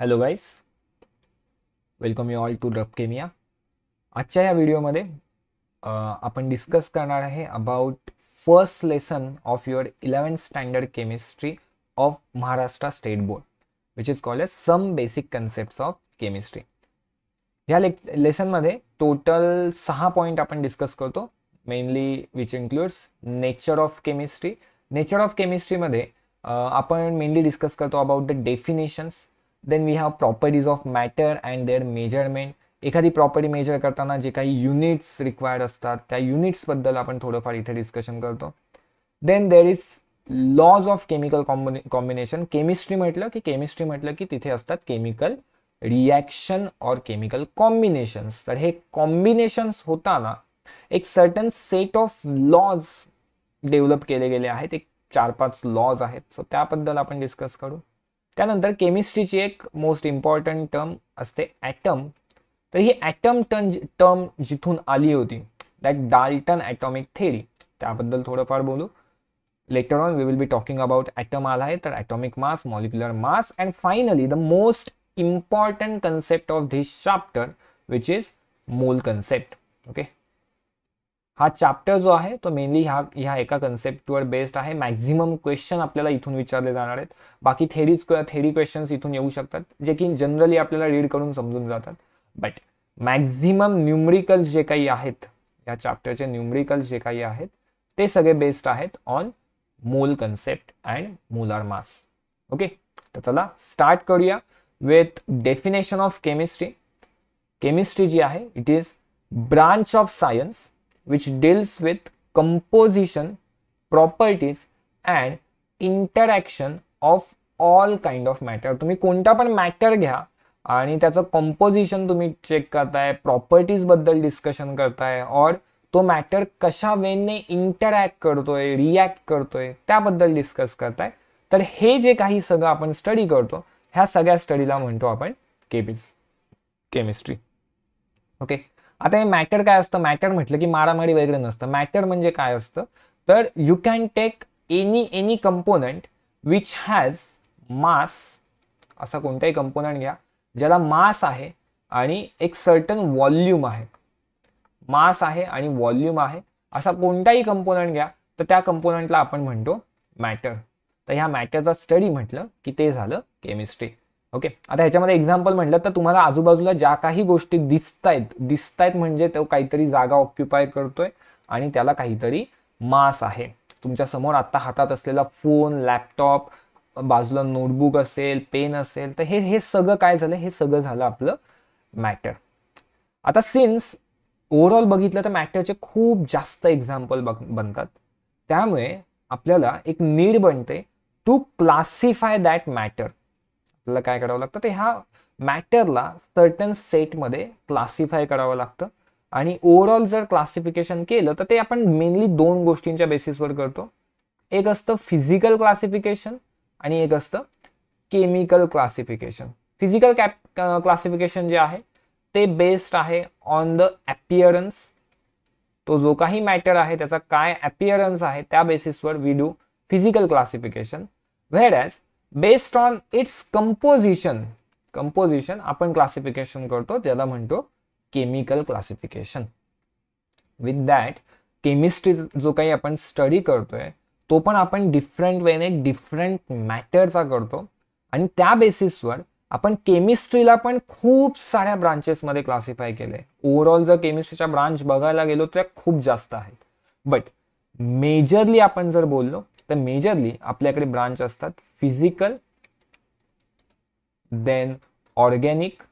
Hello guys welcome you all to केमिया आजच्या या व्हिडिओमध्ये आपण डिस्कस करणार आहे about first lesson of your eleven standard chemistry of Maharashtra state board which is call as some basic concept of chemistry ह्या लेसनमध्ये टोटल सहा पॉईंट आपण डिस्कस करतो mainly which includes nature of chemistry nature of केमिस्ट्रीमध्ये आपण mainly discuss करतो about the definitions then we have properties of matter and their measurement एखादी property measure करताना जे काही युनिट्स रिक्वायर्ड असतात त्या युनिट्सबद्दल आपण थोडंफार इथे डिस्कशन करतो then there is laws of chemical combine combination chemistry म्हटलं की केमिस्ट्री म्हटलं की तिथे असतात केमिकल रिॲक्शन और केमिकल कॉम्बिनेशन्स तर हे कॉम्बिनेशन्स होताना एक certain set of laws develop केले गेले आहेत एक चार पाच लॉज आहेत सो त्याबद्दल आपण डिस्कस करू त्यानंतर केमिस्ट्रीची एक मोस्ट इम्पॉर्टंट टर्म असते ॲटम तर ही ॲटम टर्म टर्म जिथून आली होती दॅट डाल्टन ॲटॉमिक थेरी त्याबद्दल थोडंफार बोलू later on we will be talking about atom आला आहे तर atomic mass molecular mass and finally the most important concept of this chapter which is mole concept okay हा चॅप्टर जो आहे तो मेनली ह्या ह्या एका कन्सेप्टवर बेस्ड आहे मॅक्झिमम क्वेश्चन आपल्याला इथून विचारले जाणार आहेत बाकी थेरीज थेरी क्वेश्चन्स इथून येऊ शकतात जे की जनरली आपल्याला रीड करून समजून जातात बट मॅक्झिमम न्यूमरिकल्स जे काही आहेत या चॅप्टरचे न्यूमरिकल्स जे काही आहेत ते सगळे बेस्ड आहेत on mole concept and molar mass okay तर चला स्टार्ट करूया with definition of chemistry chemistry जी आहे it is branch of science which deals with composition, properties and interaction of all kind of matter तुम्ही कोणता पण matter घ्या आणि त्याचं कंपोजिशन तुम्ही चेक करताय प्रॉपर्टीजबद्दल डिस्कशन करताय और तो मॅटर कशा वेने इंटरॅक्ट करतोय रिॲक्ट करतोय त्याबद्दल डिस्कस करताय तर हे जे काही सगळं आपण स्टडी करतो ह्या सगळ्या स्टडीला म्हणतो आपण केमिस केमिस्ट्री ओके आता हे मॅटर काय असतं मॅटर म्हटलं की मारामारी वगैरे नसतं मॅटर म्हणजे काय असतं तर you can take any any component which has mass असा कोणताही कंपोनंट घ्या ज्याला मास आहे आणि एक सर्टन व्हॉल्यूम आहे मास आहे आणि व्हॉल्यूम आहे असा कोणताही कंपोनंट घ्या तर त्या कंपोनंटला आपण म्हणतो मॅटर तर ह्या मॅटरचा स्टडी म्हटलं की ते झालं केमिस्ट्री ओके आता ह्याच्यामध्ये एक्झाम्पल म्हटलं तर तुम्हाला आजूबाजूला ज्या काही गोष्टी दिसतायत दिसतायत म्हणजे तो काहीतरी जागा ऑक्युपाय करतोय आणि त्याला काहीतरी मास आहे तुमच्या समोर आता हातात असलेला फोन लॅपटॉप बाजूला नोटबुक असेल पेन असेल तर हे हे सगळं काय झालं हे सगळं झालं आपलं मॅटर आता सिन्स ओव्हरऑल बघितलं तर मॅटरचे खूप जास्त एक्झाम्पल बनतात त्यामुळे आपल्याला एक नीड बनते टू क्लासिफाय दॅट मॅटर आपल्याला काय करावं लागतं ते ह्या मॅटरला सर्टन सेटमध्ये क्लासिफाय करावं लागतं आणि ओव्हरऑल जर क्लासिफिकेशन केलं तर ते आपण मेनली दोन गोष्टींच्या बेसिसवर करतो एक असतं फिजिकल क्लासिफिकेशन आणि एक असतं chemical classification physical cap classification जे आहे ते बेस्ड आहे ऑन द ॲपिअरन्स तो जो काही मॅटर आहे त्याचा काय ॲपिअरन्स आहे त्या बेसिसवर we do physical classification where as based on its composition composition आपण क्लासिफिकेशन करतो त्याला म्हणतो chemical classification with that chemistry जो काही आपण स्टडी करतोय तो पण आपण डिफरंट वेने डिफरंट मॅटरचा करतो आणि त्या बेसिसवर आपण केमिस्ट्रीला पण खूप साऱ्या ब्रांचेसमध्ये क्लासिफाय केले ओव्हरऑल जर केमिस्ट्रीच्या ब्रांच बघायला गेलो तर खूप जास्त आहेत बट मेजरली आपण जर बोललो तर मेजरली आपल्याकडे ब्रांच असतात physical then organic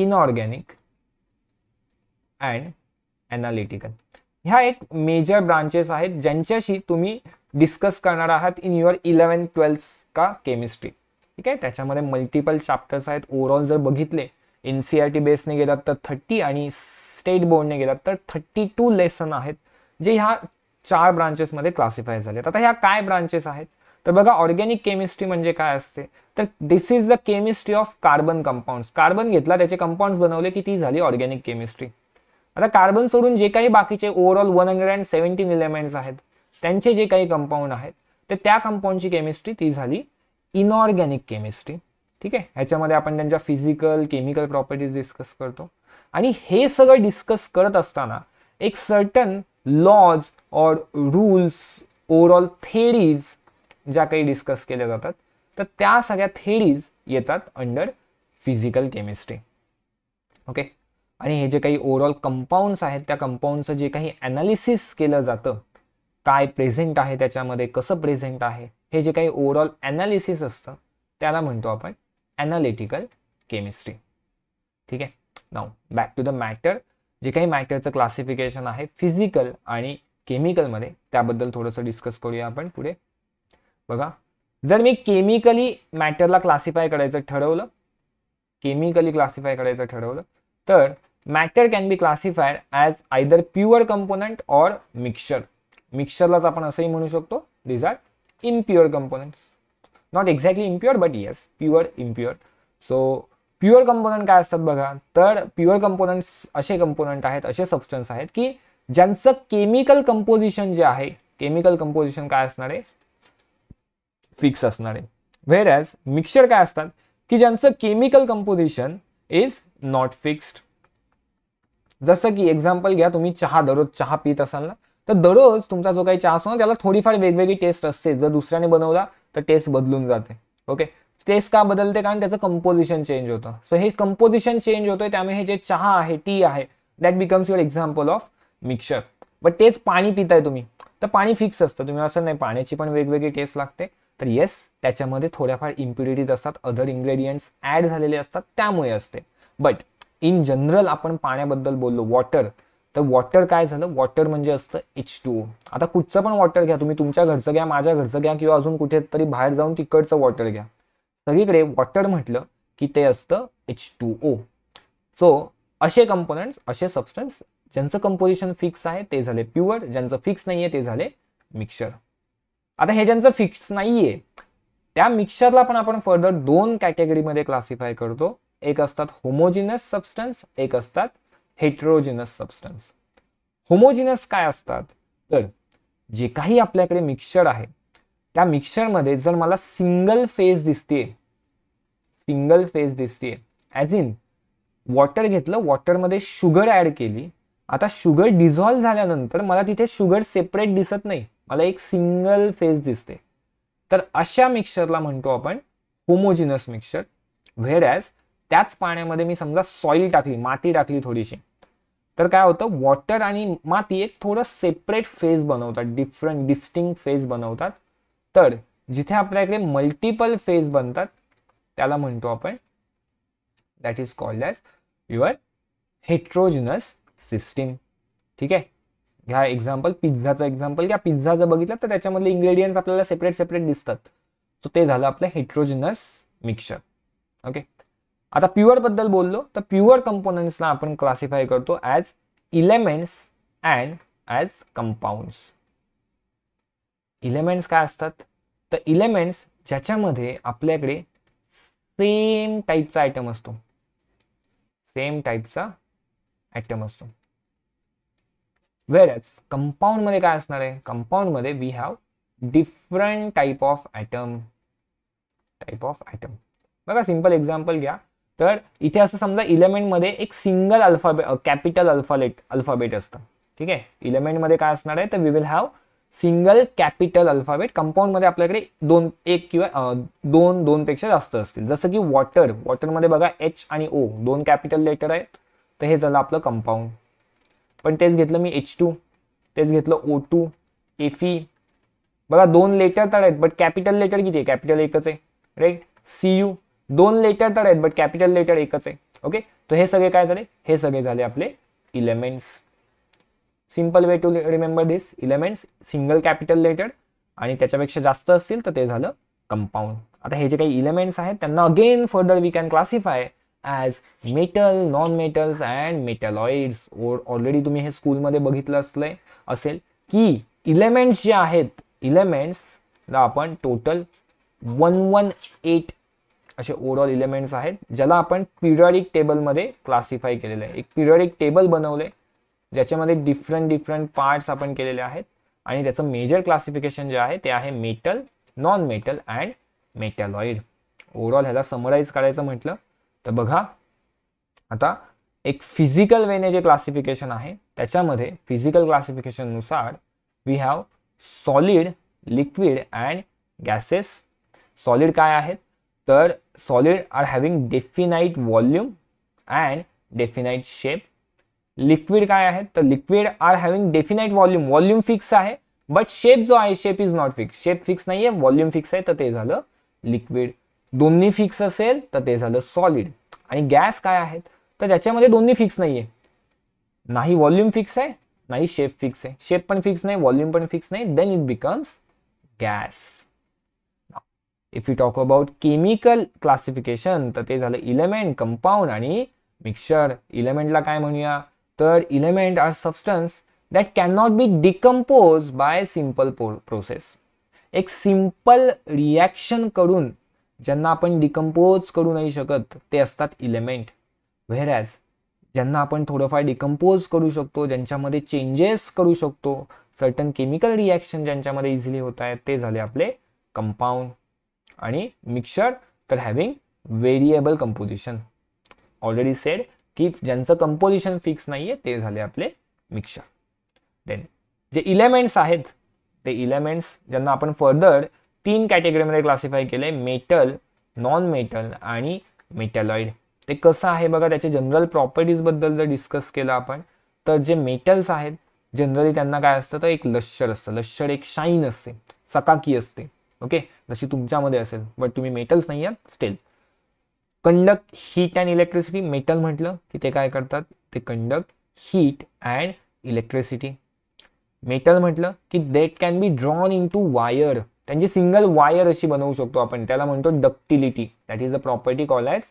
inorganic and analytical ह्या एक मेजर ब्रांचेस आहेत ज्यांच्याशी तुम्ही डिस्कस करणार आहात इन युअर इलेवन ट्वेल्थ का केमिस्ट्री ठीक आहे त्याच्यामध्ये मल्टिपल चॅप्टर्स आहेत ओव्हरऑल जर बघितले एन सी आर टी बेसने गेलात तर थर्टी आणि स्टेट बोर्डने गेलात तर थर्टी टू लेसन आहेत जे ह्या चार ब्रांचेसमध्ये क्लासिफाय झालेत आता ह्या काय ब्रांचेस आहेत तर बघा ऑर्गॅनिक केमिस्ट्री म्हणजे काय असते तर this is the chemistry of carbon compounds carbon घेतला त्याचे कंपाऊंड्स बनवले की ती झाली ऑर्गॅनिक केमिस्ट्री आता कार्बन सोडून जे काही बाकीचे overall one hundred and seventeen elements आहेत त्यांचे जे काही कंपाऊंड आहेत ते त्या कंपाऊंडची केमिस्ट्री ती झाली इनऑर्गॅनिक केमिस्ट्री ठीक आहे ह्याच्यामध्ये आपण त्यांच्या फिजिकल केमिकल प्रॉपर्टीज डिस्कस करतो आणि हे सगळं डिस्कस करत असताना एक सर्टन लॉज और रूल्स ओवरऑल थेरीज ज्या काही डिस्कस केल्या जातात तर त्या सगळ्या थेरीज येतात अंडर फिजिकल केमिस्ट्री ओके आणि हे जे काही ओवरऑल कंपाऊंड्स आहेत त्या कंपाऊंडचं जे काही ॲनालिसिस केलं जातं काय प्रेझेंट आहे त्याच्यामध्ये कसं प्रेझेंट आहे हे जे काही ओवरऑल ॲनालिसिस असतं त्याला म्हणतो आपण ॲनालिटिकल केमिस्ट्री ठीक आहे now back to the matter जे काही मॅटरचं क्लासिफिकेशन आहे फिजिकल आणि केमिकलमध्ये त्याबद्दल थोडंसं डिस्कस करूया आपण पुढे बघा जर मी केमिकली मॅटरला क्लासिफाय करायचं ठरवलं केमिकली क्लासिफाय करायचं ठरवलं तर matter can be classified as either pure component or mixture मिक्सरलाच आपण असंही म्हणू शकतो these are impure components not exactly impure but yes pure impure so pure component काय असतात बघा तर प्युअर कंपोनंट्स असे कंपोनंट आहेत असे सबस्टन्स आहेत की ज्यांचं केमिकल कंपोजिशन जे आहे केमिकल कंपोजिशन काय असणार आहे फिक्स असणार आहे व्हेर ॲज मिक्सचर काय असतात की ज्यांचं chemical composition is not fixed जसं की एक्झाम्पल घ्या तुम्ही चहा दररोज चहा पित असाल ना तर दररोज तुमचा जो काही चहा असतो ना त्याला थोडीफार वेगवेगळी टेस्ट असते जर दुसऱ्याने बनवला तर टेस्ट बदलून जाते ओके टेस्ट का बदलते कारण त्याचं कंपोजिशन चेंज होतं सो हे कंपोजिशन चेंज होतोय त्यामुळे हे जे चहा आहे टी आहे that becomes your example of mixture but तेच पाणी पिताय तुम्ही तर पाणी फिक्स असतं तुम्ही असं नाही पाण्याची पण वेगवेगळी टेस्ट लागते तर येस त्याच्यामध्ये थोड्याफार इम्प्युरिटीज असतात अदर इन्ग्रेडियंट्स ऍड झालेले असतात त्यामुळे असते बट इन जनरल आपण पाण्याबद्दल बोललो वॉटर तर वॉटर काय झालं वॉटर म्हणजे असतं एच टू ओ आता कुठचं पण वॉटर घ्या तुम्ही तुमच्या घरचं घ्या माझ्या घरचं घ्या किंवा अजून कुठेतरी बाहेर जाऊन तिकडचं वॉटर घ्या सगळीकडे वॉटर म्हटलं की ते असतं एच टू ओ सो असे कंपोनंट्स असे सबस्टन्स ज्यांचं कंपोजिशन फिक्स आहे ते झाले प्युअर ज्यांचं फिक्स नाहीये ते झाले मिक्सर आता हे ज्यांचं फिक्स नाहीये त्या मिक्सरला पण आपण फर्दर दोन कॅटेगरीमध्ये क्लासिफाय करतो एक असतात होमोजिनस सबस्टन्स एक असतात हेट्रोजिनस सबस्टन्स होमोजिनस काय असतात तर जे काही आपल्याकडे मिक्सर आहे त्या मिक्सरमध्ये जर मला सिंगल फेज दिसते सिंगल फेज दिसते ॲज इन वॉटर घेतलं वॉटरमध्ये शुगर ॲड केली आता शुगर डिझॉल्व्ह झाल्यानंतर मला तिथे शुगर सेपरेट दिसत नाही मला एक सिंगल फेज दिसते तर अशा मिक्सरला म्हणतो आपण होमोजिनस मिक्सर व्हेर ॲज त्याच पाण्यामध्ये मी समजा सॉइल टाकली माती टाकली थोडीशी तर काय होतं वॉटर आणि माती एक थोडं सेपरेट फेज बनवतात डिफरंट डिस्टिंग फेज बनवतात तर जिथे आपल्याकडे मल्टिपल फेज बनतात त्याला म्हणतो आपण that is called as your heterogeneous system ठीक आहे ह्या एक्झाम्पल पिझ्झाचं एक्झाम्पल किंवा पिझ्झा जर बघितलं तर त्याच्यामधले इंग्रेडियंट्स आपल्याला सेपरेट सेपरेट दिसतात सो ते झालं आपलं हेट्रोजिनस मिक्सर ओके आता प्युअर बद्दल बोललो तर प्युअर कंपोनंट्सला आपण क्लासिफाय करतो as elements and as compounds elements काय असतात तर इलेमेंट्स ज्याच्यामध्ये आपल्याकडे सेम टाईपचा आयटम असतो सेम टाईपचा एटम असतो वेर एज मध्ये काय असणार आहे मध्ये we have different type of atom type of atom बघा सिम्पल एक्झाम्पल घ्या तर इथे असं समजा इलेमेंटमध्ये एक single alphabet capital alphabet alphabet असतं ठीक आहे इलेमेंटमध्ये काय असणार आहे तर we will have single capital alphabet कंपाऊंडमध्ये आपल्याकडे दोन एक किंवा दोन दोन पेक्षा जास्त असतील जसं की वॉटर वॉटरमध्ये बघा एच आणि ओ दोन कॅपिटल लेटर आहेत तर हे झालं आपलं कंपाऊंड पण तेच घेतलं मी एच टू तेच घेतलं ओ टू एफी बघा दोन लेटर तर आहेत बट कॅपिटल लेटर किती आहे कॅपिटल एकच आहे राईट सी यू दोन लेटर तर आहेत बट कॅपिटल लेटर एकच आहे ओके तर हे सगळे काय झाले हे सगळे झाले आपले elements simple way to remember this elements single capital letter आणि त्याच्यापेक्षा जास्त असतील तर ते झालं कंपाऊंड आता हे जे काही इलेमेंट्स आहेत त्यांना again further we can classify as metal non metals and metalloids already तुम्ही हे स्कूलमध्ये बघितलं असलं असेल की इलेमेंट्स जे आहेत इलेमेंट्सला आपण टोटल वन वन एट असे ओवरऑल इलेमेंट्स आहेत ज्याला आपण पिरियॉडिक टेबलमध्ये क्लासिफाय केलेलं आहे एक पिरियॉडिक टेबल बनवले ज्याच्यामध्ये डिफरंट डिफरंट पार्ट्स आपण केलेले आहेत आणि त्याचं मेजर क्लासिफिकेशन जे आहे ते आहे metal non metal and metalloid overall ह्याला समराईज करायचं म्हटलं तर बघा आता एक फिजिकल वेने जे क्लासिफिकेशन आहे त्याच्यामध्ये फिजिकल क्लासिफिकेशननुसार we have solid liquid and gases solid काय आहेत तर solid are having definite volume and definite shape liquid काय आहे तर liquid are having definite volume volume fix आहे बट शेप जो आहे shape is not fix shape fix नाही आहे व्हॉल्यूम फिक्स आहे तर ते झालं लिक्विड दोन्ही फिक्स असेल तर ते झालं सॉलिड आणि गॅस काय आहेत तर ज्याच्यामध्ये दोन्ही फिक्स नाहीये नाही व्हॉल्यूम फिक्स आहे नाही शेप फिक्स आहे शेप पण फिक्स नाही व्हॉल्यूम पण फिक्स नाही then it becomes gas if you talk about chemical classification तर ते झालं इलेमेंट कंपाऊंड आणि मिक्सचर इलेमेंटला काय म्हणूया तर element are substance that can not be decompose by simple process एक सिम्पल रिॲक्शन करून ज्यांना आपण डिकम्पोज करू नाही शकत ते असतात इलेमेंट व्हेर ॲज ज्यांना आपण थोडंफार डिकम्पोज करू शकतो ज्यांच्यामध्ये चेंजेस करू शकतो सर्टन केमिकल रिॲक्शन ज्यांच्यामध्ये इझिली होत आहेत ते झाले आपले कंपाऊंड आणि मिक्सर तर having variable composition already said की ज्यांचं कंपोजिशन फिक्स नाही आहे ते झाले आपले मिक्सर देन जे इलेमेंट्स आहेत ते इलेमेंट्स ज्यांना आपण फर्दर तीन कॅटेगरीमध्ये क्लासिफाय केलं मेटल नॉन मेटल आणि मेटलॉइड ते कसं आहे बघा त्याचे जनरल प्रॉपर्टीजबद्दल जर डिस्कस केलं आपण तर जे मेटल्स आहेत जनरली त्यांना काय असतं तर एक लश्शर असतं लश्चर एक शाईन असते सकाकी असते ओके जशी तुमच्यामध्ये असेल बट तुम्ही मेटल्स नाही आहात steel conduct heat and electricity metal म्हटलं की ते काय करतात ते conduct heat and electricity metal म्हटलं की that can be drawn into wire त्यांची सिंगल वायर अशी बनवू शकतो आपण त्याला म्हणतो ductility that is a property call as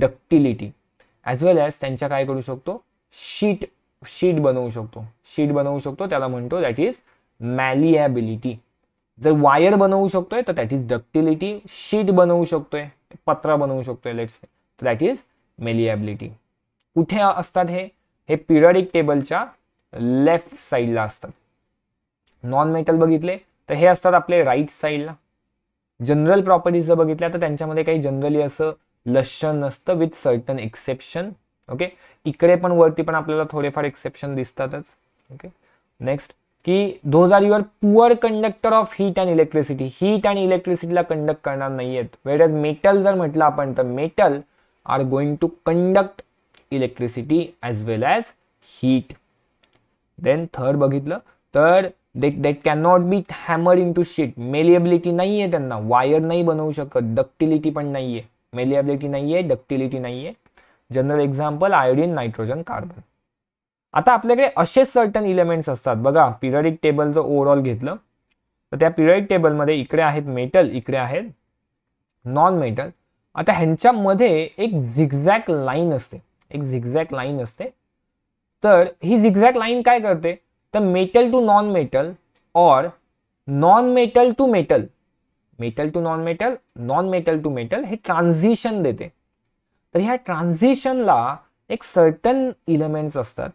ductility as well as त्यांच्या काय करू शकतो शीट शीट बनवू शकतो शीट बनवू शकतो त्याला म्हणतो दॅट इज मॅलिएबिलिटी जर वायर बनवू शकतोय तर दॅट इज डक्टिलिटी शीट बनवू शकतोय पत्रा बनवू शकतोय लेट्स तर दॅट इज मेलिएबिलिटी कुठे असतात हे हे पिरियडिक टेबलच्या लेफ्ट साईडला असतात नॉन मेटल बघितले तर हे असतात आपले राईट साईडला जनरल प्रॉपर्टीज जर बघितल्या तर त्यांच्यामध्ये काही जनरली असं लक्षण नसतं विथ सर्टन एक्सेप्शन ओके इकडे पण वरती पण आपल्याला थोडेफार एक्सेप्शन दिसतातच ओके नेक्स्ट की those are your poor conductor of heat and electricity heat and इलेक्ट्रिसिटीला कंडक्ट करणार नाही आहेत वेर एज मेटल जर म्हटलं आपण तर metal are going to conduct electricity as well as heat then third बघितलं तर they that can not be hammered into sheet malleability नाही आहे त्यांना वायर नाही बनवू शकत डक्टिलिटी पण नाही आहे मेलिएबिलिटी नाही आहे डक्टिलिटी नाही आहे general example iodine nitrogen carbon आता आपल्याकडे असेच सर्टन इलेमेंट्स असतात बघा पिरियडिक टेबल जर ओवरऑल घेतलं तर त्या पिरियडिक टेबलमध्ये इकडे आहेत मेटल इकडे आहेत नॉन मेटल आता ह्यांच्यामध्ये एक झिगझॅक लाईन असते एक झिगझॅक लाईन असते तर ही झिगझॅक लाईन काय करते तर मेटल टू नॉन मेटल और non metal to metal metal to non metal non metal to metal हे ट्रान्झिशन देते तर ह्या ट्रान्झिशनला एक सर्टन इलेमेंट्स असतात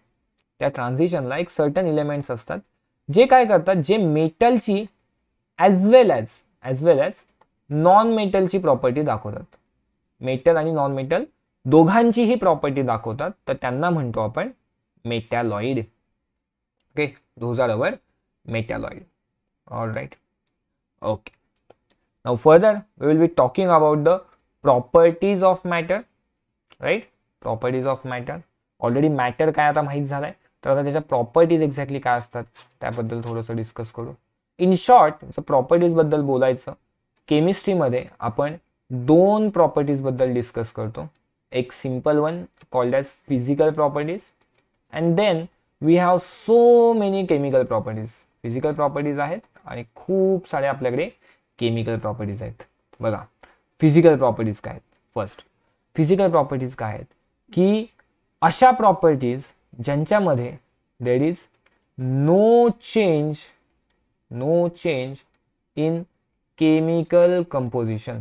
त्या ट्रान्झिशनला एक सर्टन इलेमेंट्स असतात जे काय करतात जे मेटलची as well as as well as non मेटलची प्रॉपर्टी दाखवतात मेटल आणि नॉन मेटल दोघांचीही प्रॉपर्टी दाखवतात तर त्यांना म्हणतो आपण metalloid okay those are our metalloid all right okay now further we will be talking about the properties of matter right properties of matter already matter काय आता माहीत झालाय तर आता त्याच्या प्रॉपर्टीज एक्झॅक्टली काय असतात त्याबद्दल थोडंसं डिस्कस करू इन शॉर्ट प्रॉपर्टीजबद्दल बोलायचं केमिस्ट्रीमध्ये आपण दोन प्रॉपर्टीजबद्दल डिस्कस करतो एक simple one called as physical properties and then we have so many chemical properties physical properties आहेत आणि खूप साऱ्या आपल्याकडे केमिकल प्रॉपर्टीज आहेत बघा फिजिकल प्रॉपर्टीज काय आहेत फर्स्ट फिजिकल प्रॉपर्टीज काय आहेत की अशा प्रॉपर्टीज ज्यांच्यामध्ये there is no change no change in chemical composition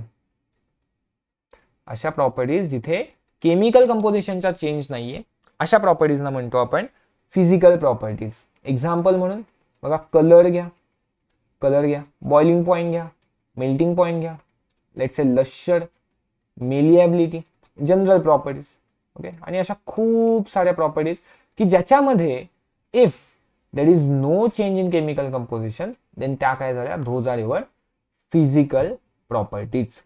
अशा प्रॉपर्टीज जिथे केमिकल कंपोजिशनचा चेंज नाहीये अशा प्रॉपर्टीजना म्हणतो आपण फिजिकल प्रॉपर्टीज एक्झाम्पल म्हणून बघा कलर घ्या कलर घ्या बॉइलिंग पॉईंट घ्या मेल्टिंग पॉईंट घ्या let's say lustre malleability general properties okay आणि अशा खूप साऱ्या प्रॉपर्टीज की ज्याच्यामध्ये if there is no change in chemical composition then त्या काय झाल्या those are your physical properties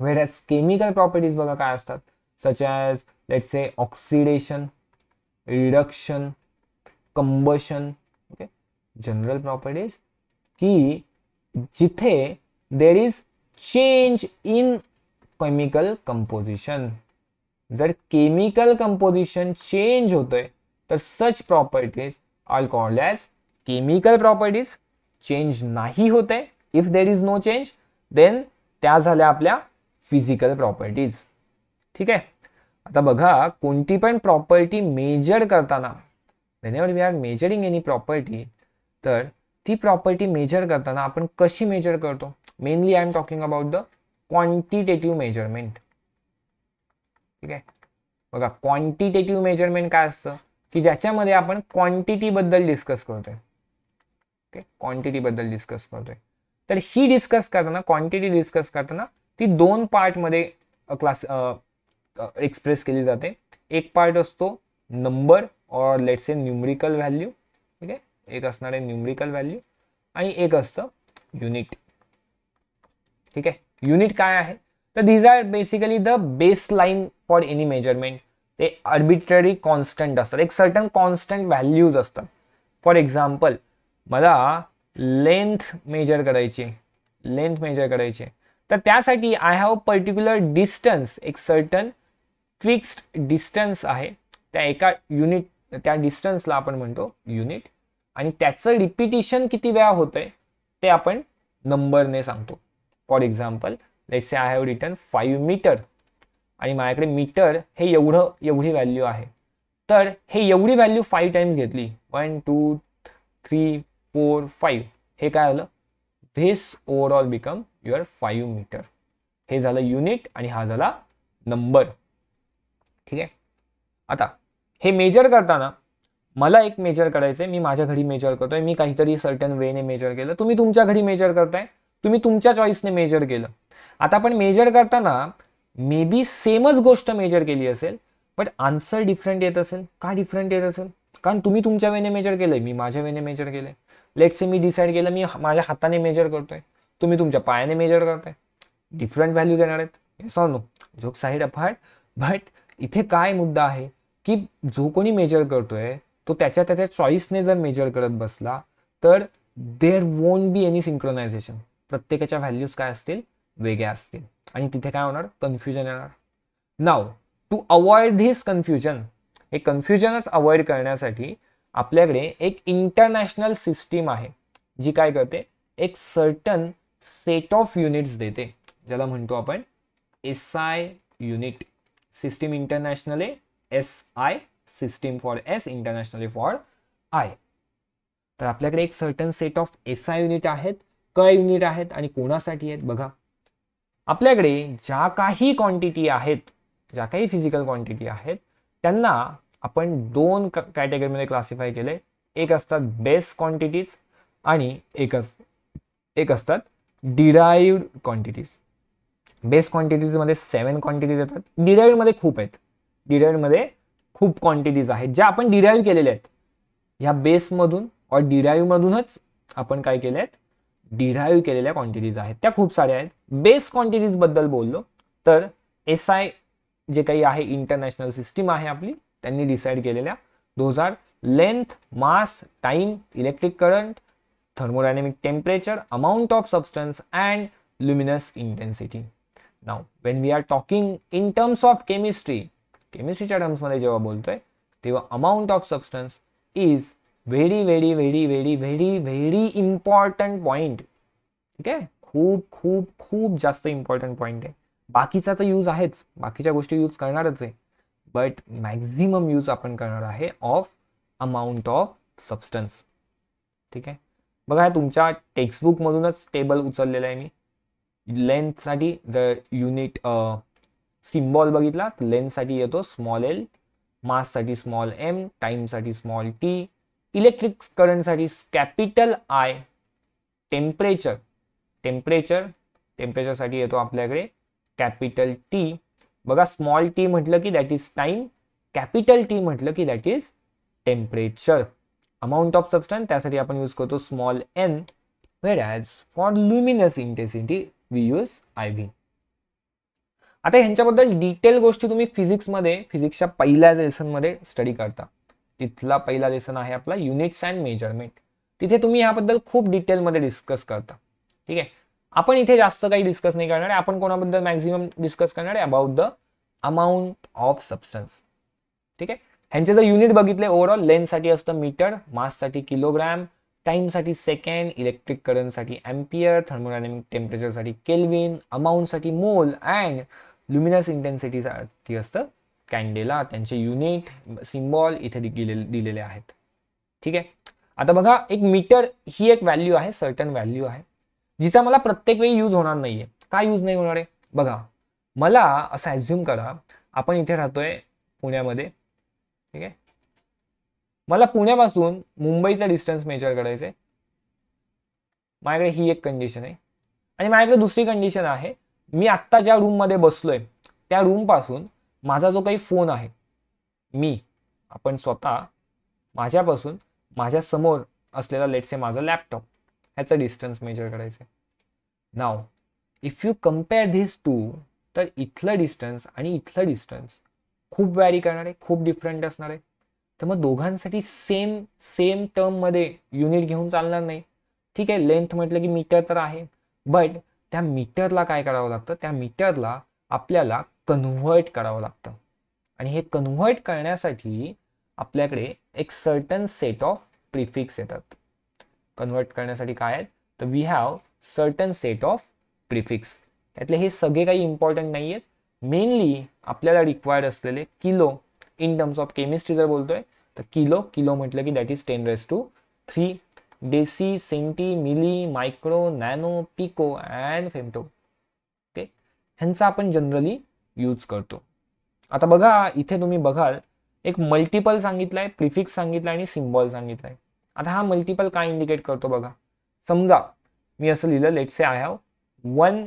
where chemical properties बघा काय असतात such as let's say oxidation reduction combustion okay general properties की जिथे there is change in chemical composition जर chemical composition change होतोय तर such properties are called as chemical properties change नाही होते if there is no change then त्या झाल्या आपल्या फिजिकल प्रॉपर्टीज ठीक आहे आता बघा कोणती पण प्रॉपर्टी मेजर करताना whenever we are measuring any property तर ती प्रॉपर्टी मेजर करताना आपण कशी मेजर करतो mainly I am talking about the quantitative measurement ठीक आहे बघा क्वांटिटेटिव्ह मेजरमेंट काय असतं की ज्याच्यामध्ये आपण क्वांटिटीबद्दल डिस्कस करतोय ओके क्वांटिटीबद्दल डिस्कस करतोय तर ही डिस्कस करताना क्वांटिटी डिस्कस करताना ती दोन पार्टमध्ये क्लास एक्सप्रेस केली जाते एक पार्ट असतो नंबर और लेट्स से न्यूमरिकल व्हॅल्यू ठीक आहे एक असणारे आहे न्यूमरिकल व्हॅल्यू आणि एक असतं युनिट ठीक आहे युनिट काय आहे तर these are basically the base line for any measurement ते आर्बिट्ररी कॉन्स्टंट असतात एक सर्टन कॉन्स्टंट व्हॅल्यूज असतात फॉर एक्झाम्पल मला लेंथ मेजर करायची लेंथ मेजर करायची तर त्यासाठी आय हॅव पर्टिक्युलर डिस्टन्स एक सर्टन फिक्स्ड डिस्टन्स आहे त्या एका युनिट त्या डिस्टन्सला आपण म्हणतो युनिट आणि त्याचं रिपिटिशन किती वेळा होतंय ते आपण नंबरने सांगतो for example let's say I have written five metre आणि माझ्याकडे मीटर हे एवढं एवढी व्हॅल्यू आहे तर हे एवढी व्हॅल्यू फाईव्ह टाईम्स घेतली one two three four five हे काय झालं this overall become your five metre हे झालं युनिट आणि हा झाला नंबर ठीक आहे आता हे मेजर करताना मला एक मेजर करायचं मी माझ्या घरी मेजर करतोय मी काहीतरी सर्टन वेने मेजर केलं तुम्ही तुमच्या घरी मेजर करताय तुम्ही तुमच्या चॉईसने मेजर केलं आता आपण मेजर करताना मे बी सेमच गोष्ट मेजर केली असेल बट आन्सर डिफरंट येत असेल का डिफरंट येत असेल कारण तुम्ही तुमच्या वेने मेजर केलं मी माझ्या वेने मेजर केलं लेट्स से मी डिसाईड केलं मी माझ्या हाताने मेजर करतोय तुम्ही तुमच्या पायाने मेजर करताय डिफरंट व्हॅल्यूज येणार आहेत no joke side apart but इथे काय मुद्दा आहे की जो कोणी मेजर करतोय तो त्याच्या त्याच्या चॉईसने जर मेजर करत बसला तर there won't be any synchronisation प्रत्येकाच्या व्हॅल्यूज काय असतील वेगळ्या असतील आणि तिथे काय होणार कन्फ्युजन येणार now to avoid this confusion हे कन्फ्युजनच अवॉइड करण्यासाठी आपल्याकडे एक इंटरनॅशनल सिस्टीम आहे जी काय करते एक सर्टन सेट ऑफ युनिट्स देते ज्याला म्हणतो आपण S I unit system international S I system for S internationally for I तर आपल्याकडे एक certain set of S unit आहेत क युनिट आहेत आणि कोणासाठी आहेत बघा आपल्याकडे ज्या काही क्वांटिटी आहेत ज्या काही फिजिकल क्वांटिटी आहेत त्यांना आपण दोन कॅटेगरीमध्ये क्लासिफाय केले एक असतात बेस क्वांटिटीज आणि एकच एक असतात डिराईव्ड क्वांटिटीज बेस क्वांटिटीजमध्ये सेवन क्वांटिटीज येतात डिराईव्हमध्ये खूप आहेत डिराईव्हमध्ये खूप क्वांटिटीज आहेत ज्या आपण डिराईव्ह केलेल्या आहेत ह्या बेसमधून और डिराईव्हमधूनच आपण काय केले आहेत डिराईव्ह केलेल्या क्वांटिटीज आहेत त्या खूप साऱ्या आहेत बेस क्वांटिटीजबद्दल बोललो तर एस आय जे काही आहे इंटरनॅशनल सिस्टीम आहे आपली त्यांनी डिसाईड केलेल्या those are length mass time electric current thermodynamic temperature amount of substance and luminous intensity now when we are talking in terms of chemistry केमिस्ट्रीच्या टर्म्समध्ये जेव्हा बोलतोय तेव्हा amount of substance is very very very very very very important point ठीक आहे खूप खूप खूप जास्त इम्पॉर्टंट पॉईंट आहे बाकीचा तर यूज आहेच बाकीच्या गोष्टी यूज करणारच आहे बट मॅक्झिमम यूज आपण करणार आहे ऑफ अमाऊंट ऑफ सबस्टन्स ठीक आहे बघा तुमच्या टेक्स्टबुकमधूनच टेबल उचललेलं आहे मी साठी जर युनिट सिम्बॉल बघितला तर लेंथसाठी येतो स्मॉल एल माससाठी स्मॉल एम टाईमसाठी स्मॉल टी इलेक्ट्रिक करंटसाठी कॅपिटल आय टेम्परेचर टेम्परेचर टेम्परेचरसाठी येतो आपल्याकडे कॅपिटल टी बघा स्मॉल टी म्हटलं की that is time capital T म्हटलं की that is temperature amount of substance त्यासाठी आपण यूज करतो small N where as for luminous intensity we use I V आता ह्यांच्याबद्दल डिटेल गोष्टी तुम्ही फिजिक्समध्ये फिजिक्सच्या पहिल्या लेसनमध्ये स्टडी करता तिथला पहिला लेसन आहे आपला युनिट्स अँड मेजरमेंट तिथे तुम्ही ह्याबद्दल खूप डिटेलमध्ये डिस्कस करता ठीक आहे आपण इथे जास्त काही डिस्कस नाही करणार आहे आपण कोणाबद्दल मॅक्झिमम डिस्कस करणार आहे about the amount of substance ठीक आहे ह्यांचे जर युनिट बघितले ओव्हरऑल लेन्थसाठी असतं मीटर माससाठी किलोग्रॅम टाईमसाठी सेकंड इलेक्ट्रिक करंटसाठी अँपियर थर्मोडायनामिक टेम्परेचरसाठी केल्विन अमाऊंटसाठी मोल अँड ल्युमिनस इंटेन्सिटीसाठी असतं कॅन्डेला त्यांचे युनिट सिम्बॉल इथे दिलेले दिलेले आहेत ठीक आहे आता बघा एक मीटर ही एक व्हॅल्यू आहे सर्टन व्हॅल्यू आहे जिचा मला प्रत्येक वेळी यूज होणार नाहीये का यूज नाही होणार आहे बघा मला असं ॲझ्युम करा आपण इथे राहतोय पुण्यामध्ये ठीक आहे मला पुण्यापासून मुंबईचा डिस्टन्स मेजर करायचं आहे माझ्याकडे ही एक कंडिशन आहे आणि माझ्याकडे दुसरी कंडिशन आहे मी आत्ता ज्या रूममध्ये बसलोय त्या रूमपासून माझा जो काही फोन आहे मी आपण स्वतः माझ्यापासून माझ्या समोर असलेला लेट्स आहे माझा लॅपटॉप ह्याचं डिस्टन्स मेजर करायचं आहे now if you compare this to तर इथलं डिस्टन्स आणि इथलं डिस्टन्स खूप वॅरी करणार आहे खूप डिफरंट असणार आहे तर मग दोघांसाठी सेम सेम टर्ममध्ये युनिट घेऊन चालणार नाही ठीक आहे लेंथ म्हटलं की मीटर तर आहे बट त्या मीटरला काय करावं लागतं त्या मीटरला आपल्याला कन्व्हर्ट करावं लागतं आणि हे कन्व्हर्ट करण्यासाठी आपल्याकडे एक सर्टन सेट ऑफ प्रिफिक्स येतात कन्व्हर्ट करण्यासाठी काय आहेत तर we have certain set of prefix त्यातले हे सगळे काही इम्पॉर्टंट नाही आहेत मेनली आपल्याला रिक्वायर्ड असलेले kilo in terms of chemistry जर बोलतोय तर किलो किलो म्हटलं की that is ten raise to three deci centi milli micro nano pico and femto okay ह्यांचा आपण जनरली यूज करतो आता बघा इथे तुम्ही बघाल एक मल्टिपल सांगितलं आहे प्रिफिक्स आहे आणि सिम्बॉल सांगितलाय आता हा मल्टिपल काय इंडिकेट करतो बघा समजा मी असं लिहिलं say I have one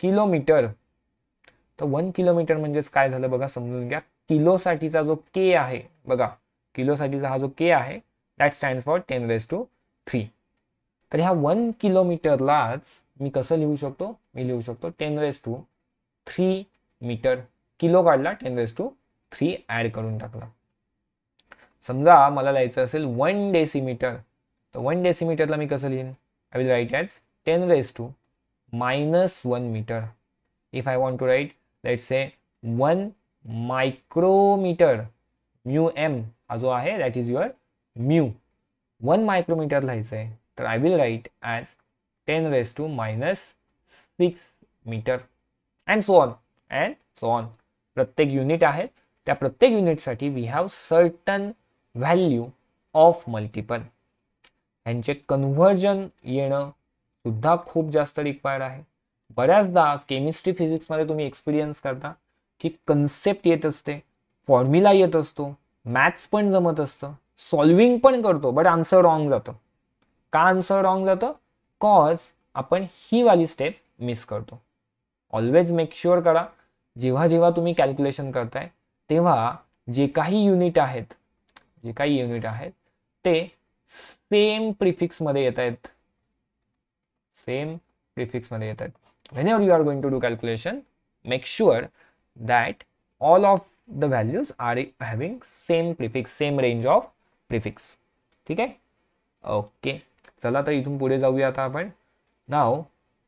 kilometre तर वन किलोमीटर म्हणजेच काय झालं बघा समजून घ्या किलोसाठीचा जो के आहे बघा किलोसाठीचा हा जो के आहे that stand for ten raise to three तर ह्या वन किलोमीटरलाच मी कसं लिहू शकतो मी लिहू शकतो ten raise to three metre kilo काढला ten raise to three add करून टाकला समजा मला लिहायचं असेल वन डेसीमीटर तर वन डेसीमीटरला मी कसं लिहीन I will write as ten raise to minus one metre if I want to write let's say one micrometre mu M हा जो आहे that is your mu one micrometre लिहायचं आहे तर I will write as ten raise to minus six metre and so on and so on प्रत्येक unit आहेत त्या प्रत्येक युनिटसाठी we have certain value of multiple यांचे कन्व्हर्जन येणं सुद्धा खूप जास्त रिक्वायर्ड आहे बऱ्याचदा केमिस्ट्री फिजिक्समध्ये तुम्ही एक्सपिरियन्स करता की कन्सेप्ट येत असते फॉर्म्युला येत असतो मॅथ्स पण जमत असतं सॉल्विंग पण करतो बट आन्सर रॉंग जातं का आन्सर रॉंग जातं कॉज आपण ही वाली स्टेप मिस करतो ऑलवेज मेक शुअर करा जेव्हा जेव्हा तुम्ही कॅल्क्युलेशन करताय तेव्हा जे काही युनिट आहेत जे काही युनिट आहेत ते सेम प्रिफिक्समध्ये येत आहेत सेम प्रिफिक्समध्ये येत आहेत when you are going to do calculation make sure that all of the values are having same prefix same range of prefix ठीक आहे ओके चला तर इथून पुढे जाऊया आता आपण now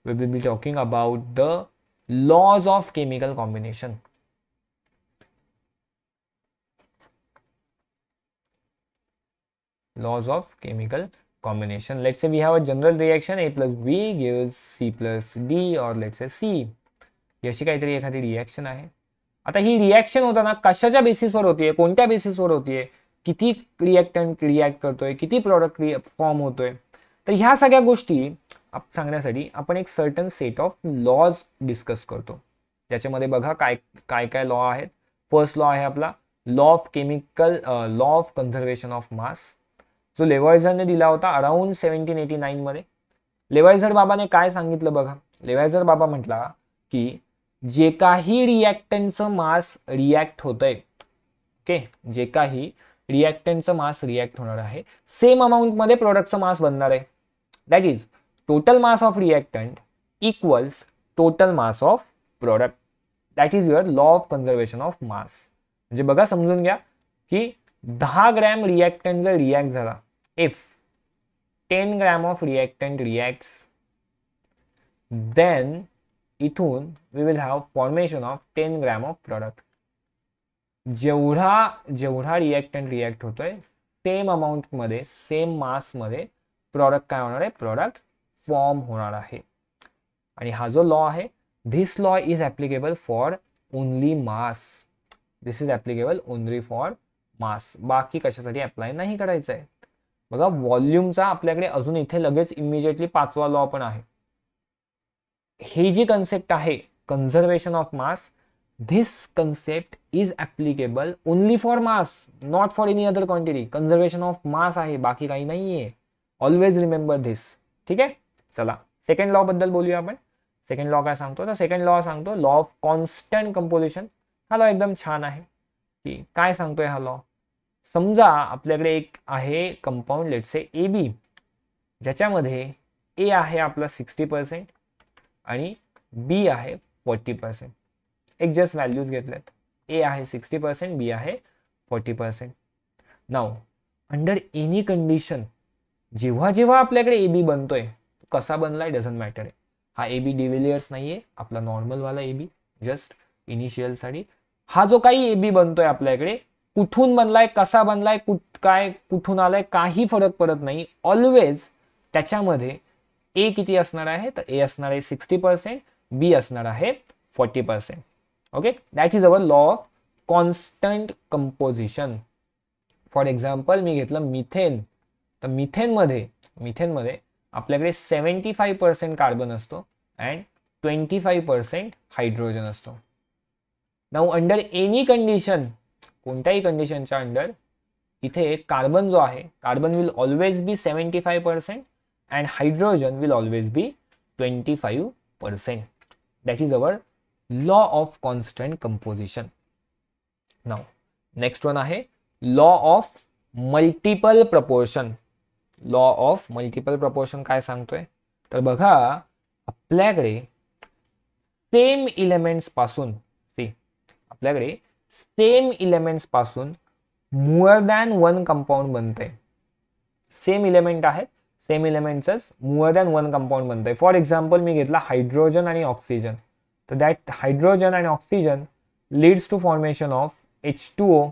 we will be talking about the laws of chemical combination laws of chemical combination let's say we have a general reaction a plus b gives c plus d or let's say c yashi kai tari ekhadi reaction आहे आता ही reaction होताना कशाच्या बेसिसवर होतीये कोणत्या बेसिसवर होतीये किती रिएक्टंट रिॲक्ट करतोय किती प्रॉडक्ट फॉर्म होतोय तर ह्या सगळ्या गोष्टी सांगण्यासाठी आपण एक certain set of laws discuss करतो ज्याच्यामध्ये बघा काय काय काय लॉ आहेत फर्स्ट लॉ आहे आपला law of chemical law of conservation of mass जो लेवायझरने दिला होता अराउंड सेवन्टीन एटी नाईनमध्ये लेवायझर बाबाने काय सांगितलं बघा लेवायझर बाबा म्हटला की जे काही रिॲक्टनचं मास रिॲक्ट होतंय ओके जे काही रिॲक्टनचं मास रिॲक्ट होणार आहे सेम अमाऊंटमध्ये प्रोडक्टचं मास बनणार आहे that is total mass of reactant equals total mass of product that is your law of conservation of mass म्हणजे बघा समजून घ्या की दहा ग्रॅम रिॲक्टंट जर रिॲक्ट झाला if ten gram of reactant reacts then इथून we will have formation of ten gram of product जेवढा जेवढा अँड रिॲक्ट होतोय सेम अमाऊंटमध्ये सेम मासमध्ये प्रॉडक्ट काय होणार आहे प्रॉडक्ट फॉर्म होणार आहे आणि हा जो लॉ आहे this law is applicable for only mass this is applicable only for mass बाकी कशासाठी अप्लाय नाही करायचं आहे बघा व्हॉल्यूमचा आपल्याकडे अजून इथे लगेच इमिजिएटली पाचवा लॉ पण आहे हे जी कन्सेप्ट है conservation of mass this concept is applicable only for mass not for any other quantity conservation of mass है बाकी का नहीं है ऑलवेज रिमेम्बर धीस ठीक है चला सेकेंड लॉ बदल बोलू अपन सेकेंड लॉ का संगत तो सेकेंड लॉ सांगतो लॉ ऑफ कॉन्स्टंट कंपोजिशन हा लॉ एकदम छान कि का संगत है हा लॉ समझा अपने क्या एक है कंपाउंड लेट्स ए बी ज्याच्यामध्ये ए है आपका सिक्सटी पर्सेंट आणि बी आहे फोर्टी पर्सेंट एक जस्ट व्हॅल्यूज घेतल्यात ए आहे सिक्स्टी पर्सेंट बी आहे forty percent now under any condition जेव्हा जेव्हा आपल्याकडे ए बी बनतोय कसा बनलाय डझंट मॅटर आहे हा ए बी डिव्हिलियर्स नाही आहे आपला नॉर्मलवाला ए बी जस्ट इनिशियलसाठी हा जो काही ए बी बनतोय आपल्याकडे कुठून बनलाय कसा बनलाय कुठ काय कुठून आलाय काही फरक पडत नाही ऑलवेज त्याच्यामध्ये ए किती असणार आहे तर ए असणार आहे सिक्स्टी पर्सेंट बी असणार आहे forty percent okay that is our law of constant composition for example मी घेतलं मिथेन तर मिथेनमध्ये मिथेनमध्ये आपल्याकडे सेवन्टी फाईव्ह पर्सेंट कार्बन असतो and twenty five percent hydrogen असतो नाऊ अंडर एनी कंडिशन कोणत्याही कंडिशनच्या अंडर इथे कार्बन जो आहे carbon will always be seventy five percent and hydrogen will always be 25 percent that is our law of constant composition now next one ahe law of multiple proportion law of multiple proportion काय सांगतोय तर बघा आपल्याकडे same elements पासून सी आपल्याकडे same elements पासून more than one compound बनते सेम इलेमेंट आहेत सेम इलेमेंट्सच मोर दॅन वन कंपाऊंड बनतोय फॉर एक्झाम्पल मी घेतला हायड्रोजन आणि ऑक्सिजन तर that hydrogen and oxygen leads to formation of H two O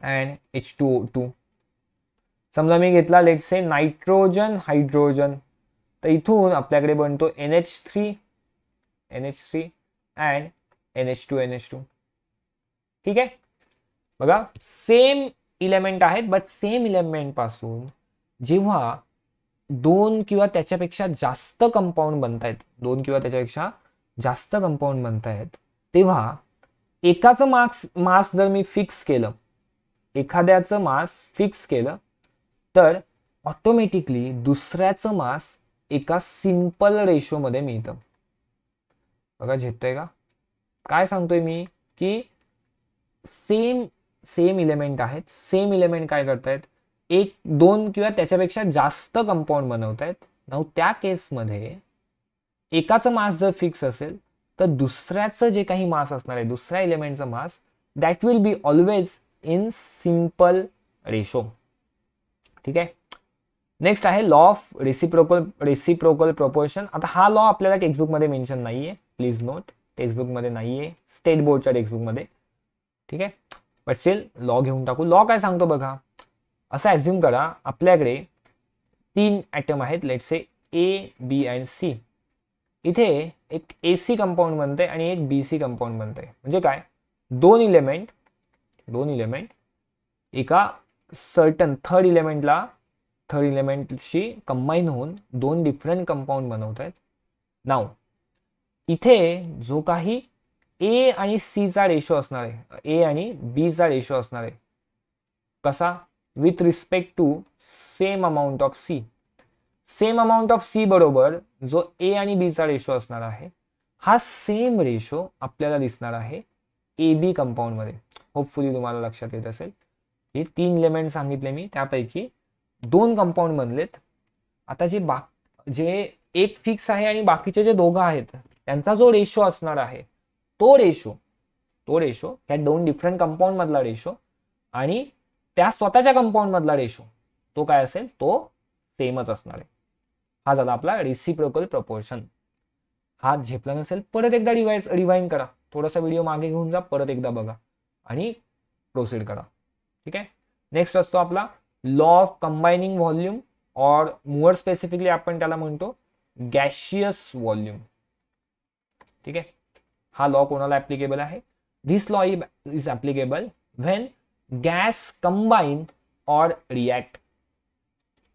and H two O two समजा मी घेतला लेट्स से नायट्रोजन हायड्रोजन तर इथून आपल्याकडे बनतो N H three N H three and N H two N H two ठीक आहे बघा सेम इलेमेंट आहेत बट सेम इलेमेंटपासून जेव्हा दोन किंवा त्याच्यापेक्षा जास्त कंपाऊंड बनतायत दोन किंवा त्याच्यापेक्षा जास्त कंपाऊंड बनतायत तेव्हा एकाचं मार्क्स मास जर मी फिक्स केलं एखाद्याचं मास फिक्स केलं तर ऑटोमॅटिकली दुसऱ्याचं मास एका सिंपल रेशोमध्ये मिळतं बघा झेपतोय का काय सांगतोय मी की सेम सेम इलेमेंट आहेत सेम इलेमेंट काय करतायत एक दोन किंवा त्याच्यापेक्षा जास्त कंपाऊंड बनवत आहेत नऊ त्या केसमध्ये एकाचं मास जर फिक्स असेल तर दुसऱ्याचं जे काही मास असणार आहे दुसऱ्या इलेमेंटचं mass that will be always in simple ratio ठीक आहे नेक्स्ट आहे law of reciprocal reciprocal proportion आता हा लॉ आपल्याला टेक्स्टबुकमध्ये मेन्शन नाही आहे प्लीज नोट टेक्स्टबुकमध्ये नाही आहे स्टेट बोर्डच्या टेक्स्टबुकमध्ये ठीक आहे बट स्टील लॉ घेऊन टाकू लॉ काय सांगतो बघा असं ॲझ्युम करा आपल्याकडे तीन ॲटम आहेत से ए बी अँड सी इथे एक ए सी कंपाऊंड बनते आणि एक बी सी कंपाऊंड बनते म्हणजे काय दोन इलेमेंट दोन इलेमेंट एका सर्टन थर्ड इलेमेंटला थर्ड इलेमेंटशी कंबाईन होऊन दोन डिफरंट कंपाऊंड बनवत आहेत नाव इथे जो काही ए आणि सीचा रेशो असणार आहे ए आणि बीचा रेशो असणार आहे कसा with respect to same amount of C same amount of C बरोबर जो ए आणि बीचा रेशो असणार आहे हा सेम रेशो आपल्याला दिसणार आहे ए बी कंपाऊंडमध्ये होपफुली तुम्हाला लक्षात येत असेल हे तीन इलेमेंट सांगितले मी त्यापैकी दोन कंपाऊंड बनलेत आता जे बाक जे एक फिक्स आहे आणि बाकीचे जे दोघं आहेत त्यांचा जो रेशो असणार आहे तो रेशो तो रेशो ह्या दोन डिफरंट कंपाऊंड मधला रेशो आणि त्या स्वतःच्या मधला रेशो तो काय असेल तो सेमच असणार आहे हा झाला आपला रिसिप्रोकल प्रपोर्शन हा झेपला नसेल परत एकदा रिवाइज रिवाईन करा थोडासा व्हिडिओ मागे घेऊन जा परत एकदा बघा आणि प्रोसीड करा ठीक आहे नेक्स्ट असतो आपला law of combining volume or more specifically आपण त्याला म्हणतो गॅशियस व्हॉल्यूम ठीक आहे हा लॉ कोणाला ऍप्लिकेबल आहे this law is applicable when gas combine or react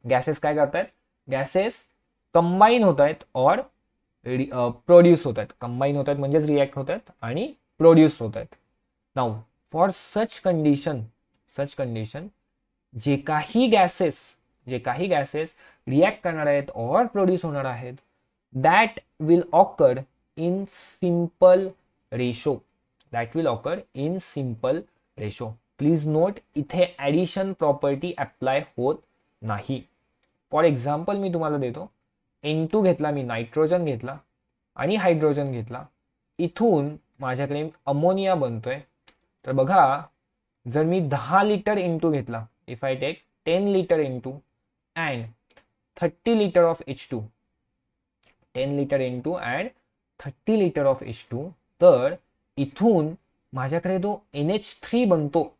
gases काय करतायत गॅसेस कंबाईन होत आहेत ऑर प्रोड्यूस होत आहेत कंबाईन होत आहेत म्हणजेच रिॲक्ट होत आहेत आणि प्रोड्यूस होत आहेत now for such condition such condition जे काही गॅसेस जे काही गॅसेस रिॲक्ट करणार आहेत और प्रोड्यूस होणार आहेत that will occur in simple ratio that will occur in simple ratio please note इथे ॲडिशन प्रॉपर्टी अप्लाय होत नाही फॉर एक्झाम्पल मी तुम्हाला देतो एन टू घेतला मी नायट्रोजन घेतला आणि हायड्रोजन घेतला इथून माझ्याकडे अमोनिया बनतोय तर बघा जर मी दहा लिटर इंटू घेतला if I take ten litre two and thirty litre of H two ten litre two and thirty litre of H two तर इथून माझ्याकडे तो एन एच थ्री बनतो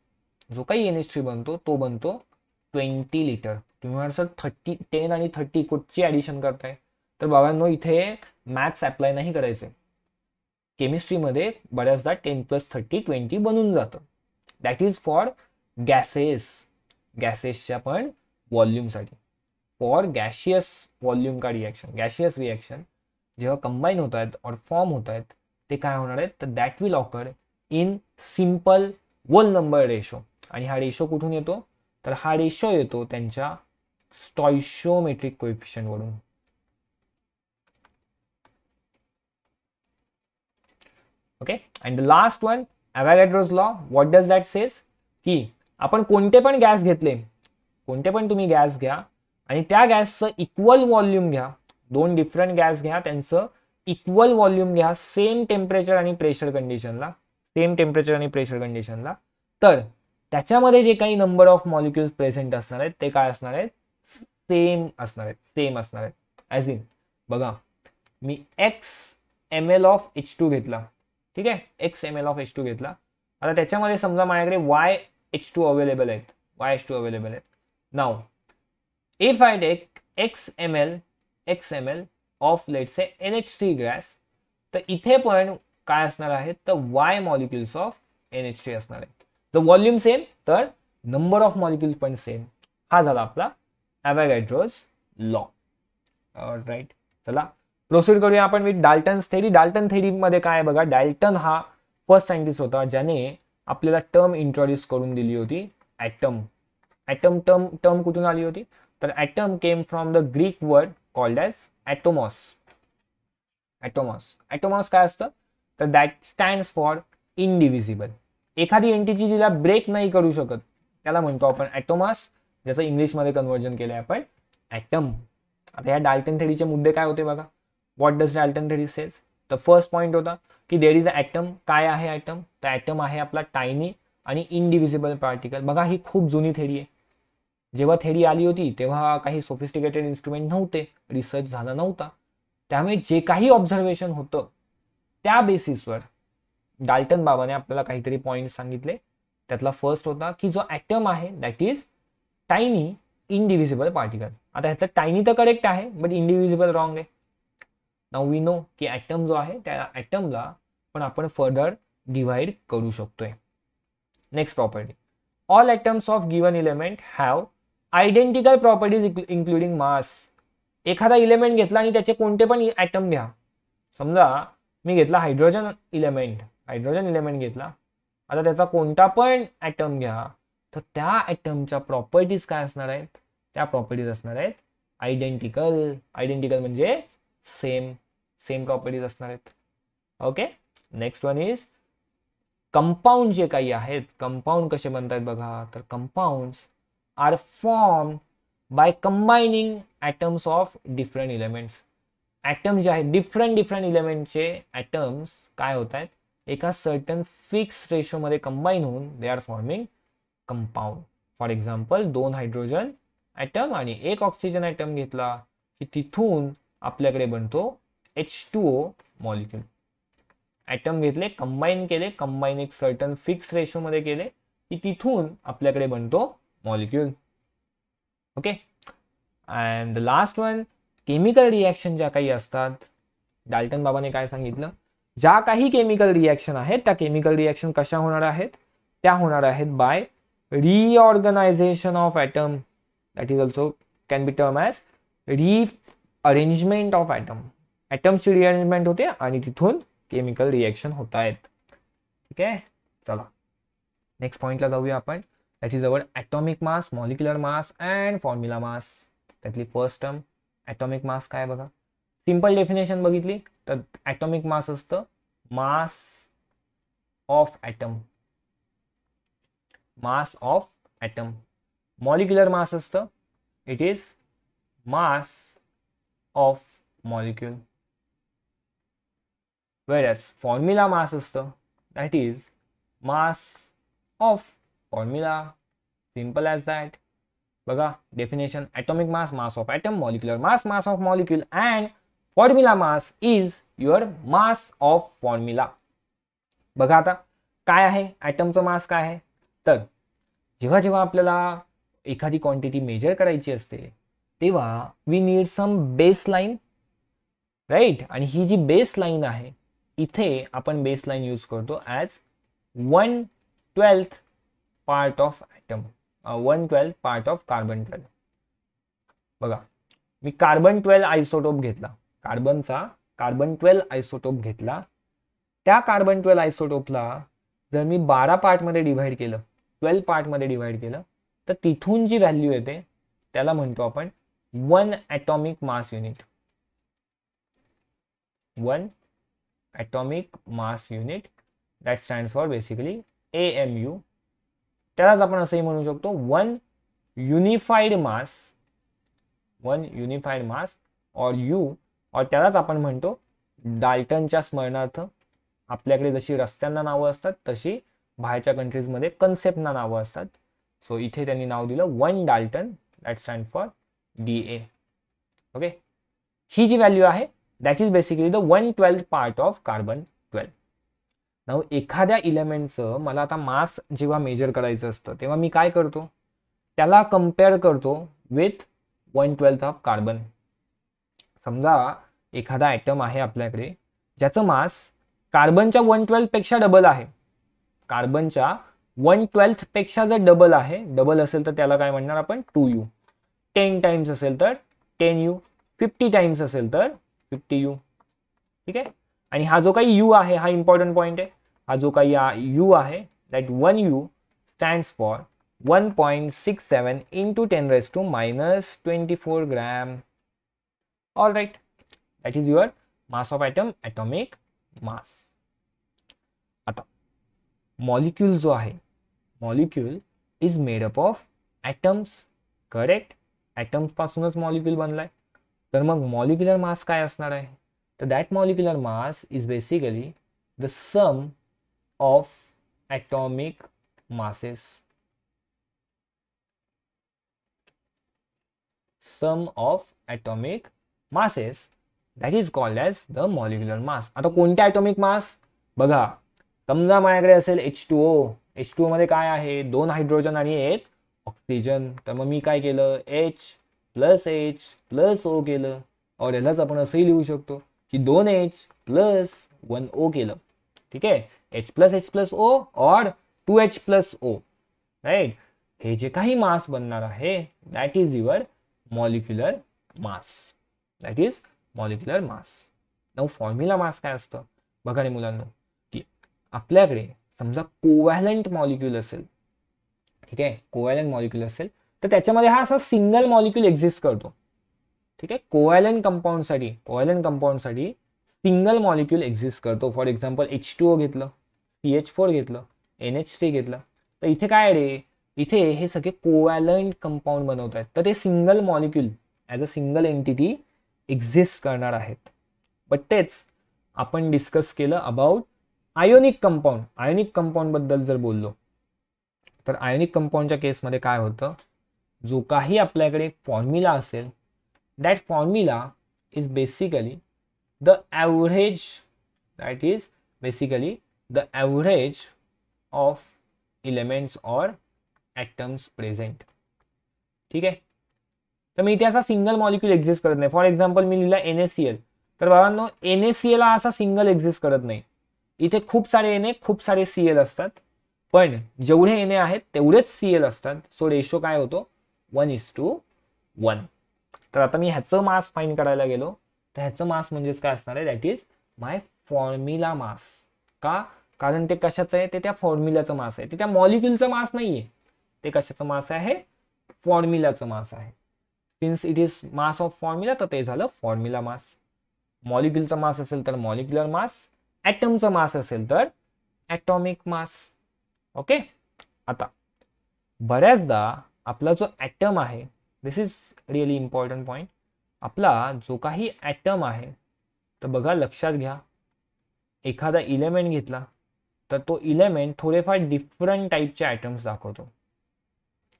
जो काही एन एच थ्री बनतो तो बनतो ट्वेंटी लिटर तुम्ही म्हणाल थर्टी टेन आणि थर्टी कुठची ॲडिशन करताय तर बाबांनो इथे मॅथ्स अप्लाय नाही करायचे केमिस्ट्रीमध्ये बऱ्याचदा टेन प्लस थर्टी ट्वेंटी बनून जातं दॅट इज फॉर गॅसेस गॅसेसच्या पण व्हॉल्यूमसाठी फॉर गॅशियस वॉल्यूम का रिॲक्शन गॅशियस रिॲक्शन जेव्हा कंबाईन होत आहेत और फॉर्म होत आहेत ते काय होणार आहेत तर that will occur in simple whole number ratio आणि हा रेशो कुठून येतो तर हा रेशो येतो त्यांच्या स्टॉइशोमेट्रिक वरून okay and the last one Avogadro's law what does that says की आपण कोणते पण गॅस घेतले कोणते पण तुम्ही गॅस घ्या आणि त्या गॅसचं इक्वल व्हॉल्यूम घ्या दोन डिफरंट गॅस घ्या त्यांचं इक्वल व्हॉल्यूम घ्या सेम टेम्परेचर आणि प्रेशर कंडिशनला सेम टेम्परेचर आणि प्रेशर कंडिशनला तर त्याच्यामध्ये जे काही नंबर ऑफ मॉलिक्युल्स प्रेझेंट असणार आहेत ते काय असणार आहेत सेम असणार आहेत सेम असणार आहेत ॲज इन बघा मी X M L of H two घेतला ठीक आहे X M L of H two घेतला आता त्याच्यामध्ये समजा माझ्याकडे वाय एच टू अवेलेबल आहेत वाय एच टू अवेलेबल आहेत now if I take X M L X M L of let's N H T gas तर इथे पण काय असणार आहे तर Y molecules of N H T असणार आहेत तर व्हॉल्यूम सेम तर नंबर ऑफ मॉलिक्युल पण सेम हा झाला आपला ॲव्हॅगॅड्रोज लॉ राईट चला प्रोसिड करूया आपण विथ डाल्टन्स थेरी डाल्टन थेरीमध्ये काय बघा डाल्टन हा फर्स्ट सायंटिस्ट होता ज्याने आपल्याला टर्म इंट्रोड्यूस करून दिली होती ऍटम ॲटम टर्म टर्म कुठून आली होती तर atom came from the Greek word called as atomos atomos atomos काय असतं तर दॅट स्टँड्स फॉर इनडिव्हिजिबल एखादी एंटिटी तिला ब्रेक नाही करू शकत त्याला म्हणतो आपण ॲटोमास ज्याचं इंग्लिशमध्ये कन्व्हर्जन केलं आहे आपण ॲटम आता या डाल्टन थेरीचे मुद्दे काय होते बघा what does Dalton theory says तर फर्स्ट पॉईंट होता की देर इज अ ॲटम काय आहे ॲटम तर ॲटम आहे आपला टायनी आणि इनडिव्हिजिबल पार्टिकल बघा ही खूप जुनी थेरी आहे जेव्हा थेरी आली होती तेव्हा काही सोफिस्टिकेटेड इन्स्ट्रुमेंट नव्हते रिसर्च झाला नव्हता त्यामुळे जे काही ऑब्झर्वेशन होतं त्या बेसिसवर डाल्टन बाबाने आपल्याला काहीतरी पॉईंट सांगितले त्यातला फर्स्ट होता की जो ॲटम आहे that is tiny indivisible particle आता ह्याचं टायनी तर करेक्ट आहे बट इंडिव्हिजिबल रॉंग आहे नाव वी नो की ॲटम जो आहे त्या ॲटमला पण आपण फर्दर डिव्हाइड करू शकतोय next property all atoms of given element have identical properties including mass एखादा इलेमेंट घेतला आणि त्याचे कोणते पण ॲटम घ्या समजा मी घेतला हायड्रोजन इलेमेंट हायड्रोजन इलेमेंट घेतला आता त्याचा कोणता पण ॲटम घ्या तर त्या ॲटमच्या प्रॉपर्टीज काय असणार आहेत त्या प्रॉपर्टीज असणार आहेत आयडेंटिकल आयडेंटिकल म्हणजे सेम सेम प्रॉपर्टीज असणार आहेत okay next one is compound जे काही आहेत कंपाऊंड कसे बनतात बघा तर compound are form by combining atoms of different elements atom जे आहेत डिफरंट डिफरंट इलेमेंटचे ॲटम्स काय होत आहेत एका सर्टन फिक्स रेशोमध्ये कंबाईन होऊन they are forming compound for example दोन हायड्रोजन ॲटम आणि एक ऑक्सिजन ॲटम घेतला की तिथून आपल्याकडे बनतो H two O molecule atom घेतले कंबाईन केले कंबाईन एक सर्टन फिक्स रेशोमध्ये केले की तिथून आपल्याकडे बनतो molecule okay and the last one chemical reaction ज्या काही असतात डाल्टन बाबाने काय सांगितलं ज्या काही केमिकल रिॲक्शन आहेत त्या केमिकल रिॲक्शन कशा होणार आहेत त्या होणार आहेत by reorganization of atom that is also can be term as rearrangement of atom ॲटमची रिअरेंजमेंट होते आणि तिथून केमिकल रिॲक्शन होत आहेत ठीक आहे चला नेक्स्ट पॉईंटला जाऊया आपण that is our atomic mass molecular mass and formula mass त्यातली फर्स्ट टर्म ॲटॉमिक मास काय बघा सिम्पल डेफिनेशन बघितली तर ॲटॉमिक मास असतं mass of atom mass of atom molecular mass असतं it is mass of molecule as formula mass असतं that is mass of formula simple as that बघा definition atomic mass mass of atom molecular mass mass of molecule and formula mass is your mass of formula बघा आता काय आहे ॲटमचं मास काय आहे तर जेव्हा जेव्हा आपल्याला एखादी क्वांटिटी मेजर करायची असते तेव्हा we need some base line right आणि ही जी बेस लाईन आहे इथे आपण बेस लाईन यूज करतो as one twelfth part of atom one twelfth part of carbon twelve बघा मी कार्बन ट्वेल्व आयसोटोप घेतला कार्बनचा कार्बन ट्वेल्व आयसोटोप घेतला त्या कार्बन ट्वेल्व आयसोटोपला जर मी बारा पार्टमध्ये डिव्हाइड केलं ट्वेल्व पार्टमध्ये डिव्हाइड केलं तर तिथून जी व्हॅल्यू येते त्याला म्हणतो आपण one atomic mass unit one atomic mass unit that stands for basically A M U त्यालाच आपण असंही म्हणू शकतो one unified mass one unified mass और यू और त्यालाच आपण म्हणतो डाल्टनच्या स्मरणार्थ आपल्याकडे जशी रस्त्यांना नावं असतात तशी बाहेरच्या कंट्रीजमध्ये कन्सेप्टना नावं असतात सो इथे त्यांनी नाव दिलं one Dalton that stand for D A okay ही जी व्हॅल्यू आहे that is basically the one twelfth part of carbon twelve now एखाद्या इलेमेंटचं मला आता मास जेव्हा मेजर करायचं असतं तेव्हा मी काय करतो त्याला कम्पेअर करतो with one twelfth of carbon समजा एखादा ॲटम आहे आपल्याकडे ज्याचं मास कार्बनच्या वन ट्वेल्थपेक्षा डबल आहे कार्बनच्या वन ट्वेल्थपेक्षा जर डबल आहे डबल असेल तर त्याला काय म्हणणार आपण टू यू टेन टाइम्स असेल तर टेन यू फिफ्टी टाइम्स असेल तर फिफ्टी यू ठीक आहे आणि हा जो काही यू आहे हा इम्पॉर्टंट पॉईंट आहे हा जो काही यू आहे that one U stands for one point six seven into ten raise to minus twenty four gram all right that is your mass of atom atomic mass आता molecule जो आहे molecule is made up of atoms correct ॲटम्सपासूनच molecule बनलाय तर मग molecular mass काय असणार आहे तर that molecular mass is basically the sum of atomic masses sum of atomic masses that is called as the molecular mass आता कोणते ॲटॉमिक मास बघा समजा माझ्याकडे असेल H two O H two मध्ये काय आहे दोन हायड्रोजन आणि एक ऑक्सिजन तर मग मी काय केलं H plus H plus O केलं और यालाच आपण असंही लिहू शकतो की दोन एच प्लस वन ओ केलं ठीक आहे H plus H plus O or two H plus O right हे जे काही मास बनणार आहे that is your molecular mass that is molecular mass now formula मास काय असतं बघा रे मुलांना की आपल्याकडे समजा कोवॅलंट मॉलिक्युल असेल ठीक आहे कोवॅलंट मॉलिक्युल असेल तर त्याच्यामध्ये हा असा सिंगल मॉलिक्युल एक्झिस्ट करतो ठीक आहे कोवॅलंट कंपाऊंडसाठी कोवॅलंट कंपाऊंडसाठी सिंगल मॉलिक्युल एक्झिस्ट करतो for example H two O घेतलं सी एच फोर घेतलं एन एच थ्री घेतलं तर इथे काय रे इथे हे सगळे कोवॅलंट कंपाऊंड बनवत आहेत तर ते single molecule as a single entity exist करणार आहेत बट तेच आपण डिस्कस केलं अबाउट आयोनिक कंपाऊंड आयोनिक कंपाऊंडबद्दल जर बोललो तर आयोनिक कंपाऊंडच्या केसमध्ये काय होतं जो काही आपल्याकडे फॉर्म्युला असेल that formula is basically the average that is basically the average of elements or atoms present ठीक आहे तर मी इथे असा सिंगल मॉलिक्युल एक्झिस्ट करत नाही फॉर एक्झाम्पल मी लिहिला एनएससीएल तर बाबांनो एनएससीएल हा असा सिंगल एक्झिस्ट करत नाही इथे खूप सारे एन खूप सारे सीएल असतात पण जेवढे एन आहेत तेवढेच सीएल असतात सो रेशो काय होतो वन इज टू वन तर आता मी ह्याचं मास फाईन करायला गेलो तर ह्याचं मास म्हणजेच काय असणार आहे that is my formula mass का कारण ते कशाचं आहे ते त्या फॉर्म्युलाचं मास आहे ते त्या मॉलिक्युलचं मास नाही ते कशाचं मास आहे फॉर्म्युलाचं मास आहे since it is mass of formula तर ते झालं फॉर्म्युला मास मॉलिक्युलचा मास असेल तर मॉलिक्युलर मास ॲटमचा मास असेल तर ॲटॉमिक मास ओके आता बऱ्याचदा आपला जो ॲटम आहे this is really important point आपला जो काही ॲटम आहे तर बघा लक्षात घ्या एखादा इलेमेंट घेतला तर तो इलेमेंट थोडेफार डिफरंट टाईपचे ॲटम्स दाखवतो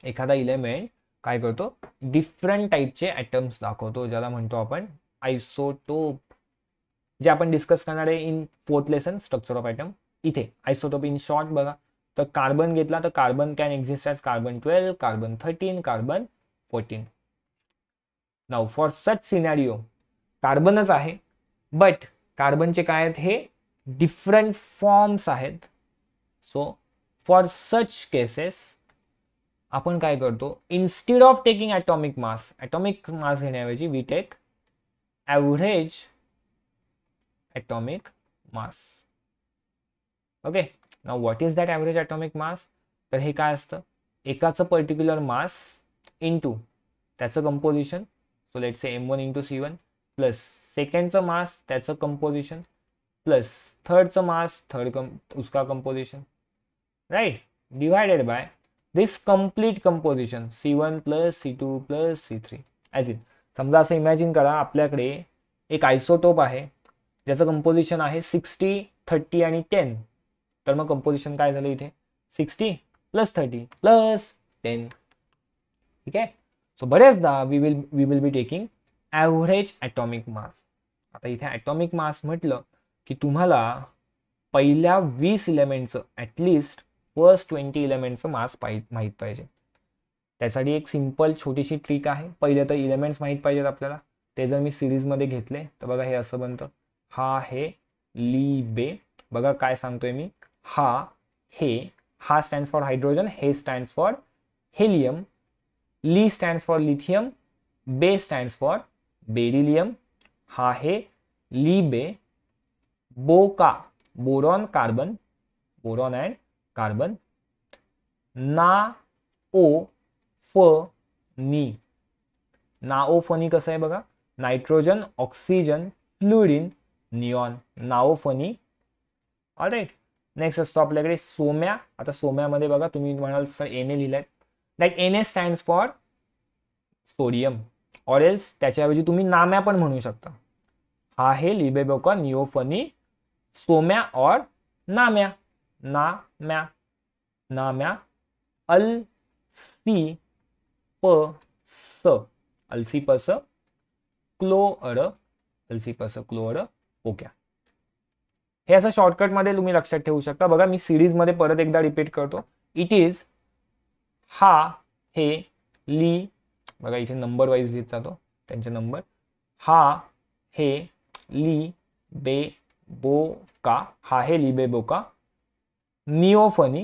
एखादा इलेमेंट काय करतो डिफरंट टाईपचे ॲटम्स दाखवतो ज्याला म्हणतो आपण आयसोटोप जे आपण डिस्कस करणार आहे in fourth lesson structure of atom इथे आयसोटोप इन शॉर्ट बघा तर कार्बन घेतला तर carbon can exist as carbon twelve carbon thirteen carbon fourteen now for such scenario कार्बनच आहे बट कार्बनचे काय आहेत हे डिफरंट फॉर्म्स आहेत सो फॉर सच केसेस आपण काय करतो instead of taking atomic mass atomic mass घेण्याऐवजी we take average atomic mass okay ना what is that average atomic मास तर हे काय असतं एकाचं पर्टिक्युलर मास इंटू त्याचं composition so let say M one into C one plus सेकंडचं mass त्याचं कंपोजिशन प्लस थर्डचं मास थर्ड कम उसका composition right divided by C one plus C two plus C three as in समजा असं imagine करा आपल्याकडे एक आयसोटोप आहे ज्याचं कंपोजिशन आहे सिक्स्टी थर्टी आणि टेन तर मग कंपोजिशन काय झालं इथे sixty plus thirty plus ten ठीक आहे सो बरेचदा we will we will be taking average atomic mass आता इथे ॲटॉमिक मास म्हटलं की तुम्हाला पहिल्या वीस इलेमेंटचं ॲटलिस्ट फर्स्ट ट्वेंटी इलेमेंटचं मास पाहि माहीत पाहिजे त्यासाठी एक सिंपल छोटीशी ट्रिक आहे पहिले तर इलेमेंट्स माहीत पाहिजेत आपल्याला ते जर मी सिरीजमध्ये घेतले तर बघा हे असं बनतं हा हे ली बे बघा काय सांगतोय मी हा हे हा स्टँड्स फॉर हायड्रोजन हे स्टँड्स फॉर हेलियम ली स्टँड्स फॉर लिथियम बे स्टँड्स फॉर बेरिलियम हा हे ली बे बोका boron carbon boron and carbon ना ओ फ नी नाओ फनी कसं आहे बघा नायट्रोजन ऑक्सिजन फ्लुडिन नियॉन नाओ फनी राईट नेक्स्ट असतो आपल्याकडे सोम्या आता सोम्यामध्ये बघा तुम्ही म्हणाल सर एन ए लिहिलाय that N A stands for sodium or else त्याच्याऐवजी तुम्ही नाम्या पण म्हणू शकता हा हे लिबेबोका निओफनी सोम्या और नाम्या ना ना म्या अल सी प स अलसी पस क्लो अड अलसी पस क्लो अड ओक्या हे असं शॉर्टकटमध्ये तुम्ही लक्षात ठेवू शकता बघा मी सिरीजमध्ये परत एकदा रिपीट करतो इट इज हा हे ली बघा इथे नंबर वाईज लिहित जातो त्यांचे नंबर हा हे ली बे बो का हा हे ली बे बो का निओफनी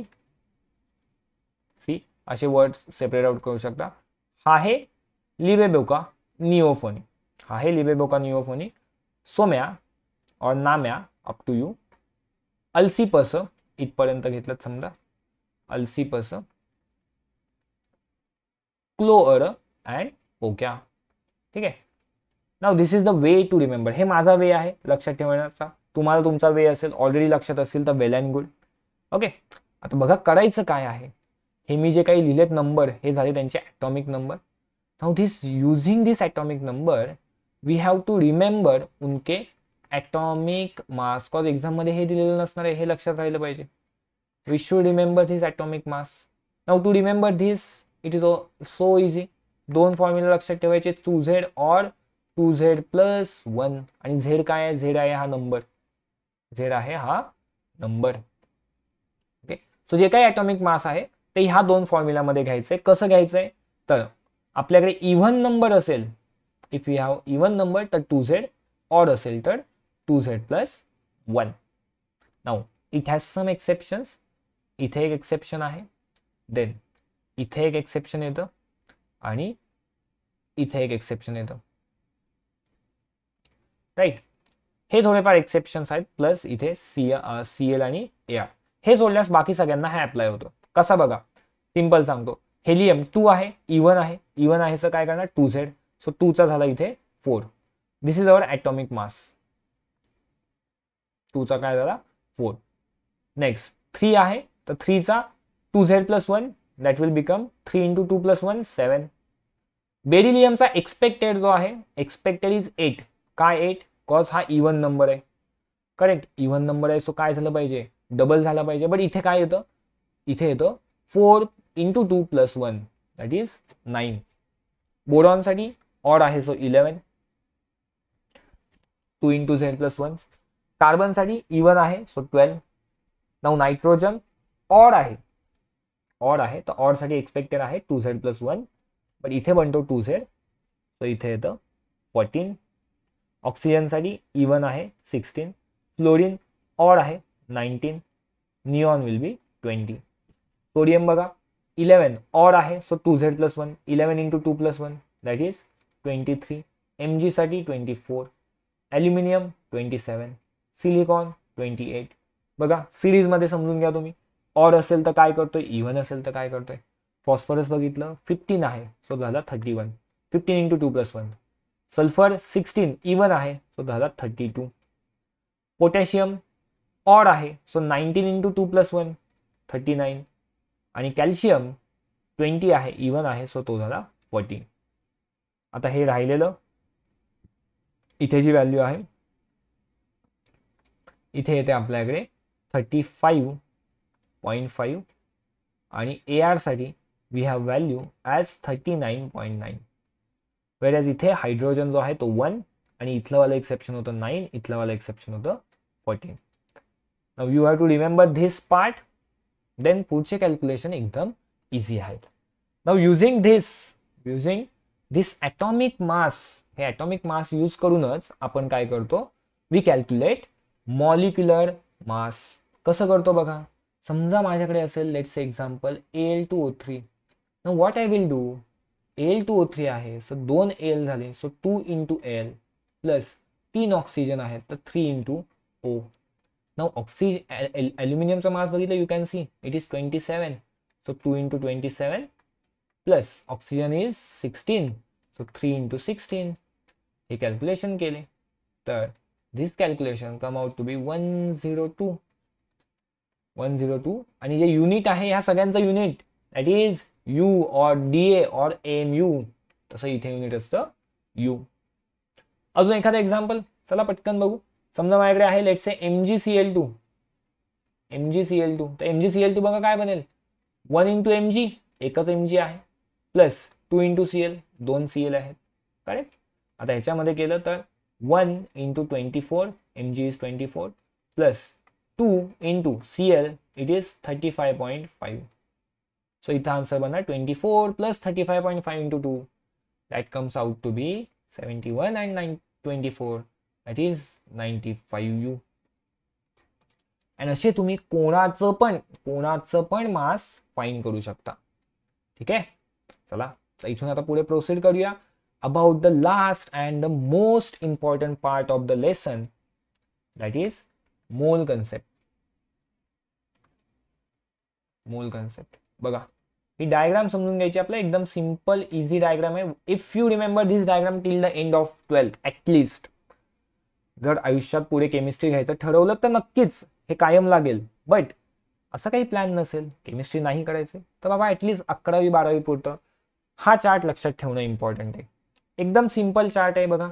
सी असे वर्ड सेपरेट आउट करू शकता हा हे लिबेबोका निओफोनी हा हे लिबेबोका निओफोनी सोम्या और नाम्या अप टू यू अल्सिपस इथपर्यंत घेतलं समजा अल्सिपस क्लोअर अँड ओक्या ठीक आहे now this is the way to remember हे माझा वे आहे लक्षात ठेवण्याचा तुम्हाला तुमचा वे असेल ऑलरेडी लक्षात असेल तर वेल अँड गुड ओके आता बघा करायचं काय आहे हे मी जे काही लिहिलेत नंबर हे झाले त्यांचे atomic number now this using this atomic number we have to remember उनके ॲटॉमिक मास कॉज एक्झाममध्ये हे दिलेलं नसणार आहे हे लक्षात राहिलं पाहिजे we should remember this atomic mass now to remember this it is so easy दोन फॉर्म्युला लक्षात ठेवायचे two Z or two Z plus one आणि झेड काय आहे झेड आहे हा नंबर झेड आहे हा नंबर सो जे काही ॲटॉमिक मास आहे ते ह्या दोन फॉर्म्युलामध्ये घ्यायचं आहे कसं घ्यायचं आहे तर आपल्याकडे इव्हन नंबर असेल if you have even number तर टू झेड ऑर असेल तर two Z plus one now it has some exceptions इथे एक एक्सेप्शन आहे देन इथे एक एक्सेप्शन येतं आणि इथे एक एक्सेप्शन येतं राईट हे थोडेफार एक्सेप्शन्स आहेत प्लस इथे सी सी एल आणि ए आर हे सोडल्यास बाकी सगळ्यांना हा अप्लाय होतो कसा बघा सिम्पल सांगतो हेलियम टू आहे इवन e आहे इवन e आहे काय करणार टू झेड सो चा झाला इथे four this is our atomic mass टूचा काय झाला फोर नेक्स्ट थ्री आहे तर थ्रीचा two Z plus one that will become three into two plus one seven बेरिलियमचा एक्सपेक्टेड जो आहे एक्सपेक्टेड इज एट काय एट कॉज हा इवन e नंबर आहे करेक्ट इवन नंबर आहे सो काय झालं पाहिजे डबल झाला पाहिजे बट इथे काय येतं इथे येतं four into two plus one that is nine बोरॉनसाठी ऑड आहे so eleven two into Z plus one कार्बनसाठी इवन आहे so twelve now nitrogen odd आहे ऑड आहे तर ऑडसाठी एक्सपेक्टेड आहे two Z plus one but इथे बनतो टू झेड सो इथे येतं फोर्टीन ऑक्सिजनसाठी इवन आहे सिक्स्टीन फ्लोरिन ऑड आहे nineteen neon will be twenty sodium बगा इलेवन ऑड है so two Z plus one eleven into two plus one that is twenty three एम सा twenty four aluminium twenty seven silicon twenty eight बघा series मे समझ तुम्हें odd अल तो क्या करते इवन अल तो क्या करते फॉस्फरस बगित फिफ्टीन है सो झाला thirty one fifteen into two plus one sulphur sixteen even है सो झाला थर्टी टू पोटैशियम ऑड आहे so nineteen into two plus one thirty nine आणि कॅल्शियम ट्वेंटी आहे इवन आहे सो तो झाला फोर्टीन आता हे राहिलेलं इथे जी व्हॅल्यू आहे इथे येते आपल्याकडे थर्टी फाईव्ह पॉईंट फाईव्ह आणि ए आरसाठी we have value as thirty nine point nine whereas इथे हायड्रोजन जो आहे तो वन आणि इथलंवालं एक्सेप्शन होतं नाईन इथलंवालं एक्सेप्शन होतं fourteen you have to remember this part then पुढचे कॅल्क्युलेशन एकदम इझी आहेत ना using this using this atomic mass हे ॲटॉमिक मास यूज करूनच आपण काय करतो वी कॅल्क्युलेट मॉलिक्युलर मास कसं करतो बघा समजा माझ्याकडे असेल let's example L two O three न what I will do L two O three आहे सो दोन एल झाले so two in two L plus तीन ऑक्सिजन आहेत तर three into O now oxygen ॲल्युमिनियमचा मास बघितलं you can see it is twenty seven so two into twenty seven plus oxygen is sixteen so three into sixteen हे calculation केले तर this calculation come out to B one zero two one zero two आणि जे unit आहे ह्या सगळ्यांचं unit that is U or D A or M U तसं इथे युनिट असतं यू अजून एखादं एक्झाम्पल चला पटकन बघू समजा माझ्याकडे आहे let say M G C L two M G C L two तर M G C L two बघा काय बनेल वन इंटू एम जी एकच एम जी आहे plus two into C L दोन सी एल आहेत करेक्ट आता ह्याच्यामध्ये केलं तर one into twenty four M G is twenty four plus two into C L it is thirty five point five so इथं answer बनणार twenty four plus thirty five point five into two that comes out to be seventy one and nine twenty four that is ninety five U and असे तुम्ही कोणाचं पण कोणाचं पण मास fine करू शकता ठीक आहे चला तर इथून आता पुढे प्रोसिड करूया about the last and the most important part of the lesson that is mole concept mole concept बघा ही डायग्राम समजून घ्यायची आपलं एकदम सिम्पल इझी डायग्राम आहे if you remember this diagram till the end of twelfth at least जर आयुष्यात पुढे केमिस्ट्री घ्यायचं ठरवलं तर नक्कीच हे कायम लागेल बट असं काही प्लॅन नसेल केमिस्ट्री नाही करायचं तर बाबा ॲटलीस्ट अकरावी बारावी पुरतं हा चार्ट लक्षात ठेवणं इम्पॉर्टंट आहे एकदम सिम्पल चार्ट आहे बघा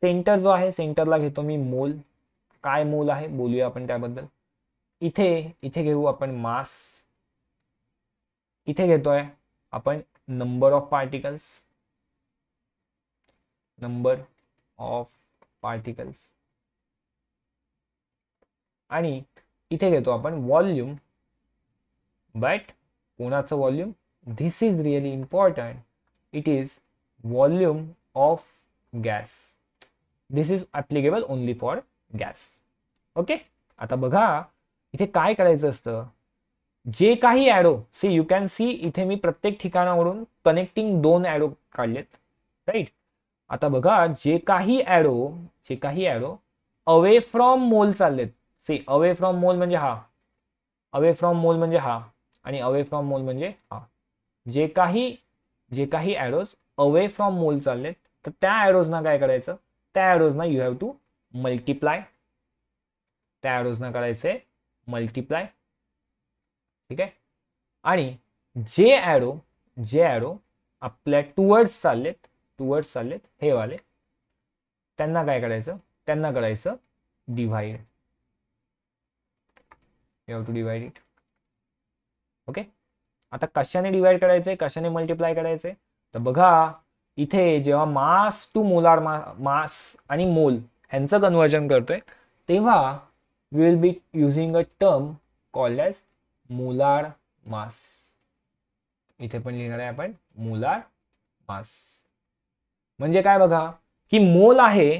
सेंटर जो आहे सेंटरला घेतो मी मोल काय मोल आहे बोलूया आपण त्याबद्दल इथे इथे घेऊ आपण मास इथे घेतोय आपण number of particles number of particles आणि इथे घेतो आपण वॉल्यूम बट कोणाचं volume this is really important it is volume of gas this is applicable only for gas okay आता बघा इथे काय करायचं असतं जे काही ॲडो सी यू कॅन सी इथे मी प्रत्येक ठिकाणावरून कनेक्टिंग दोन ॲडो काढलेत राईट आता बघा जे काही ॲडो जे काही ॲडो अवे फ्रॉम मोल चाललेत सी अवे फ्रॉम मोल म्हणजे हा अवे फ्रॉम मोल म्हणजे हा आणि अवे फ्रॉम मोल म्हणजे हा जे काही जे काही ॲडोज अवे फ्रॉम मोल चाललेत तर त्या ॲरोजना काय करायचं त्या ॲडोजना यू हॅव टू मल्टिप्लाय त्या ॲडोजनं करायचं आहे मल्टिप्लाय ठीक आहे आणि जे ॲडो जे ॲडो आपल्या टूवर्ड्स चाललेत टूवर्ड्स चाललेत हे वाले त्यांना काय करायचं त्यांना करायचं divide you have to divide it okay आता कशाने डिवाइड करायचंय कशाने मल्टिप्लाय करायचंय तर बघा इथे जेव्हा मास टू मोलार मास आणि मोल ह्यांचं कन्वर्जन करतोय तेव्हा we will be using a term call as molar mass इथे पण लिहिणार आहे आपण मोलार मास म्हणजे काय बघा की मोल आहे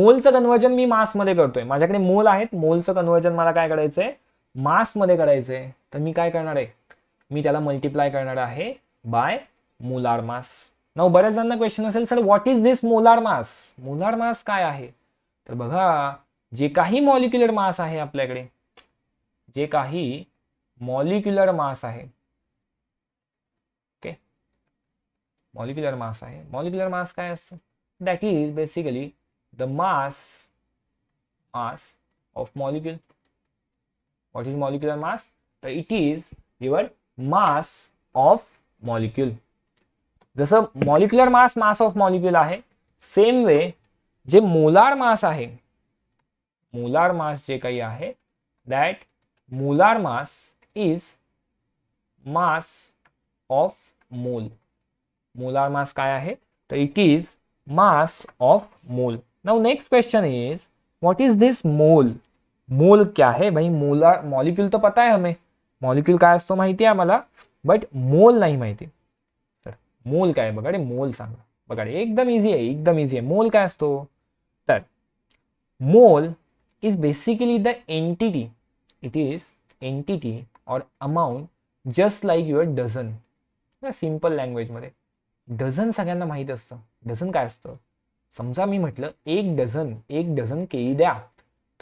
मोलचं कन्वर्जन मी मासमध्ये करतोय माझ्याकडे मोल आहेत मोलचं कन्वर्जन मला काय करायचंय मासमध्ये करायचं आहे तर मी काय करणार आहे मी त्याला मल्टिप्लाय करणार आहे बाय मोलार मास ना बऱ्याच जणांना क्वेश्चन असेल sir what is this molar mass molar mass काय आहे तर बघा जे काही मॉलिक्युलर मास आहे आपल्याकडे जे काही मॉलिक्युलर मास आहे ओके मॉलिक्युलर मास आहे मॉलिक्युलर मास काय असतं that is basically the mass mass of molecule what is molecular mass it is your mass of molecule जस molecular mass mass of molecule है सेम वे जे molar mass है molar mass जे कहीं है that molar mass is mass of mole molar mass का है तो it is mass of mole now next question is what is this mole mole क्या है भाई मोला मॉलिक्यूल तो पता है हमें मॉलिक्यूल का तो माहिती आहे आम्हाला बट मोल नहीं महती सर मोल का है बगड़े मोल संग बगड़े एकदम इजी है एकदम इजी है मोल का तो sir mole is basically the entity it is entity और amount just like your dozen simple language dozen dozen सगैंक महित डजन का समझा मैं मटल एक डजन एक डजन के दया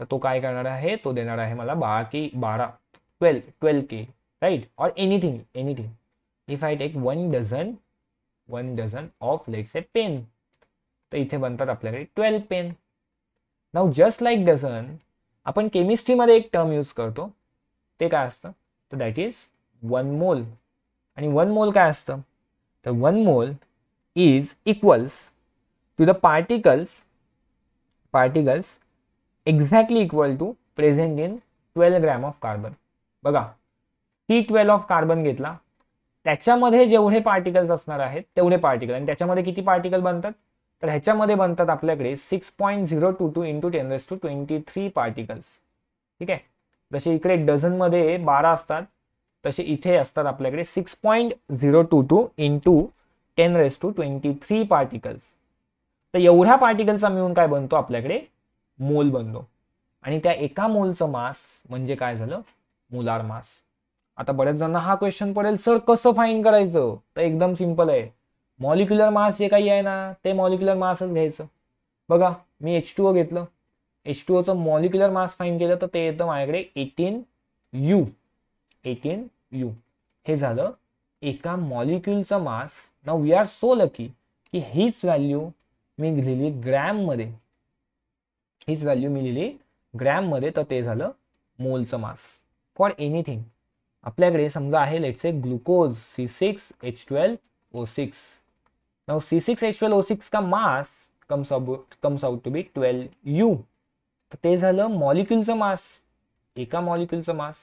तर तो काय करणार आहे तो देणार आहे मला बारा की बारा ट्वेल्व ट्वेल्व के right or anything anything if I take one dozen one dozen of let's a pen तर इथे बनतात आपल्याकडे twelve pen now just like dozen आपण केमिस्ट्रीमध्ये एक टर्म यूज करतो ते काय असतं तर दॅट इज वन मोल आणि वन मोल काय असतं तर one mole is equals to the particles particles exactly equal to present in twelve gram of carbon बघा सी ट्वेल्व ऑफ कार्बन घेतला त्याच्यामध्ये जेवढे पार्टिकल्स असणार आहेत तेवढे पार्टिकल आणि त्याच्यामध्ये किती पार्टिकल बनतात तर ह्याच्यामध्ये बनतात आपल्याकडे six point zero two two into ten raise to twenty three particles ठीक आहे जसे इकडे डझन मध्ये बारा असतात तसे इथे असतात आपल्याकडे six point zero two two into ten raise to twenty three particles तर एवढ्या पार्टिकल्सचा मिळून काय बनतो आपल्याकडे मोल बनलो आणि त्या एका मोलचं मास म्हणजे काय झालं मोलार मास आता बऱ्याच जणांना हा क्वेश्चन पडेल सर कसं फाईन करायचं तर एकदम सिंपल आहे मॉलिक्युलर मास जे काही आहे ना ते मॉलिक्युलर मासच घ्यायचं बघा मी एच टू ओ घेतलं एच टू ओचं मॉलिक्युलर मास फाईन केलं तर ते येतं माझ्याकडे एटीन यू एटीन यू हे झालं एका मॉलिक्युलचं मास ना वी आर सो लकी की हीच व्हॅल्यू मी लिहिली ग्रॅममध्ये हीच व्हॅल्यू मी लिहिली ग्रॅममध्ये तर ते झालं मोलचं मास फॉर एनिथिंग आपल्याकडे समजा आहे let's a glucose C six H twelve O six ना C six H twelve O six का mass comes out comes out to be twelve U तर ते झालं मॉलिक्युलचं मास एका मॉलिक्युलचं mass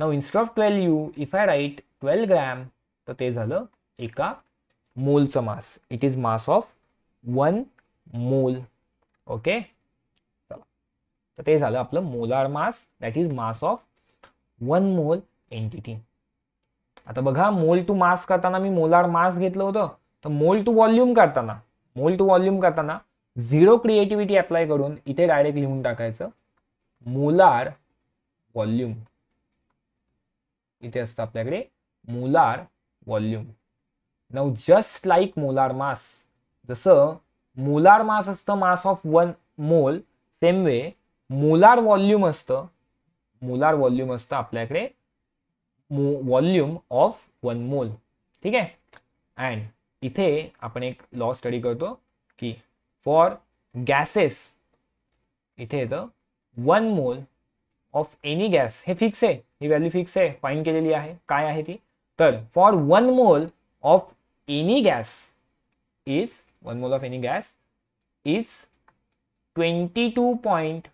now of twelve U if I write twelve gram तर ते झालं एका मोलचं mass it is mass of one mole okay तर ते झालं आपलं molar mass that is mass of one mole entity आता बघा मोल टू मास करताना मी मोलार मास घेतलं होतं तर मोल टू व्हॉल्यूम करताना मोल टू व्हॉल्यूम करताना झिरो क्रिएटिव्हिटी अप्लाय करून इथे डायरेक्ट लिहून टाकायचं मोलार व्हॉल्यूम इथे असतं आपल्याकडे molar volume now just like molar mass जसं मोलार मास असतं mass of one mole same way molar volume असतं मोलार व्हॉल्यूम असतं आपल्याकडे व्हॉल्यूम ऑफ वन मोल ठीक आहे अँड इथे आपण एक लॉ स्टडी करतो की फॉर गॅसेस इथे येतं one mole of any gas हे फिक्स आहे ही व्हॅल्यू फिक्स आहे फाईन केलेली आहे काय आहे ती तर for one mole of any gas is one mole of any gas is twenty two point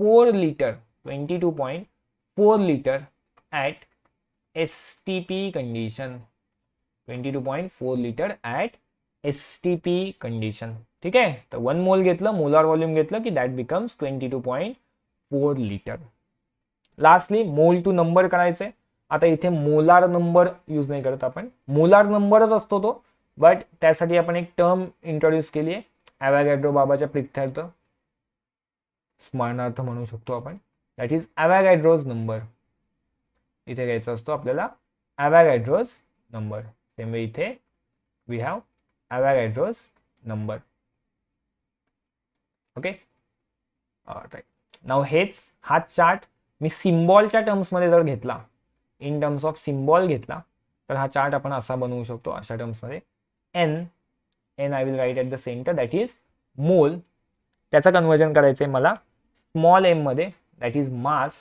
4 liter 22.4 two at four condition 22.4 S T P condition ठीक आहे तर वन मोल घेतलं मोलार व्हॉल्यूम घेतलं की that becomes twenty two point four litre lastly mole to number करायचे आता इथे मोलार नंबर यूज नाही करत आपण मोलार नंबरच असतो तो बट त्यासाठी आपण एक टर्म इंट्रोड्यूस केली आहे ॲव्हॅगॅड्रो बाबाच्या प्रिथ्यार्थ स्मरणार्थ म्हणू शकतो आपण दॅट इज ॲवॅगॅड्रोज नंबर इथे घ्यायचा असतो आपल्याला ॲवॅगॅड्रोज नंबर सेम वे इथे we have Avogadro's number okay right now हेच हा चार्ट मी सिम्बॉलच्या टर्म्समध्ये जर घेतला इन टर्म्स ऑफ सिम्बॉल घेतला तर हा चार्ट आपण असा बनवू शकतो अशा टर्म्समध्ये N N I will write at the centre that is mole त्याचं कन्वर्जन करायचं आहे मला स्मॉल एममध्ये दॅट इज मास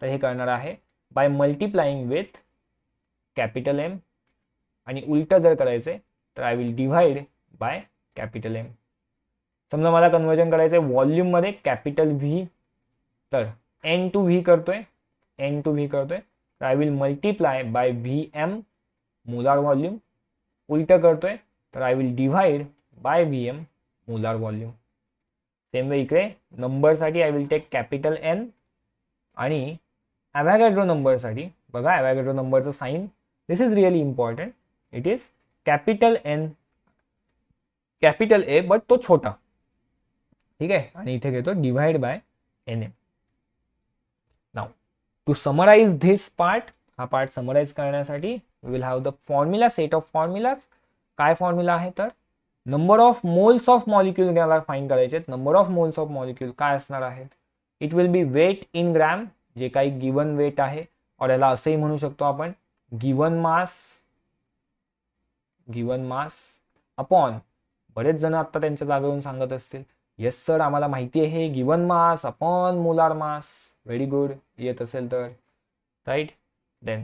तर हे करणार आहे by multiplying with capital M आणि उलट जर करायचं तर I will divide by capital M समजा मला कन्वर्जन करायचं आहे मध्ये कॅपिटल व्ही तर एन टू व्ही करतोय एन टू व्ही करतोय तर I will multiply by V M molar volume उलट करतोय तर I will divide by V M molar volume same way इकडे नंबरसाठी I will take capital N आणि ॲव्हॅगॅड्रो नंबरसाठी बघा ॲव्हॅगॅड्रो नंबरचं sign this is really important it is capital N capital A but तो छोटा ठीक आहे आणि इथे घेतो divide by N A now to summarize this part हा पार्ट समराइज करण्यासाठी will have the formula set of formulas काय फॉर्म्युला आहे तर number of moles of molecule मला फाईन करायचे आहेत number of moles of molecule काय असणार आहेत it will be weight in gram जे काही गिवन वेट आहे और याला असंही म्हणू शकतो आपण given mass given mass upon बरेच जण आता त्यांच्या जागेवरून सांगत असतील येस सर आम्हाला माहिती आहे given mass upon molar mass very good येत असेल तर राईट देन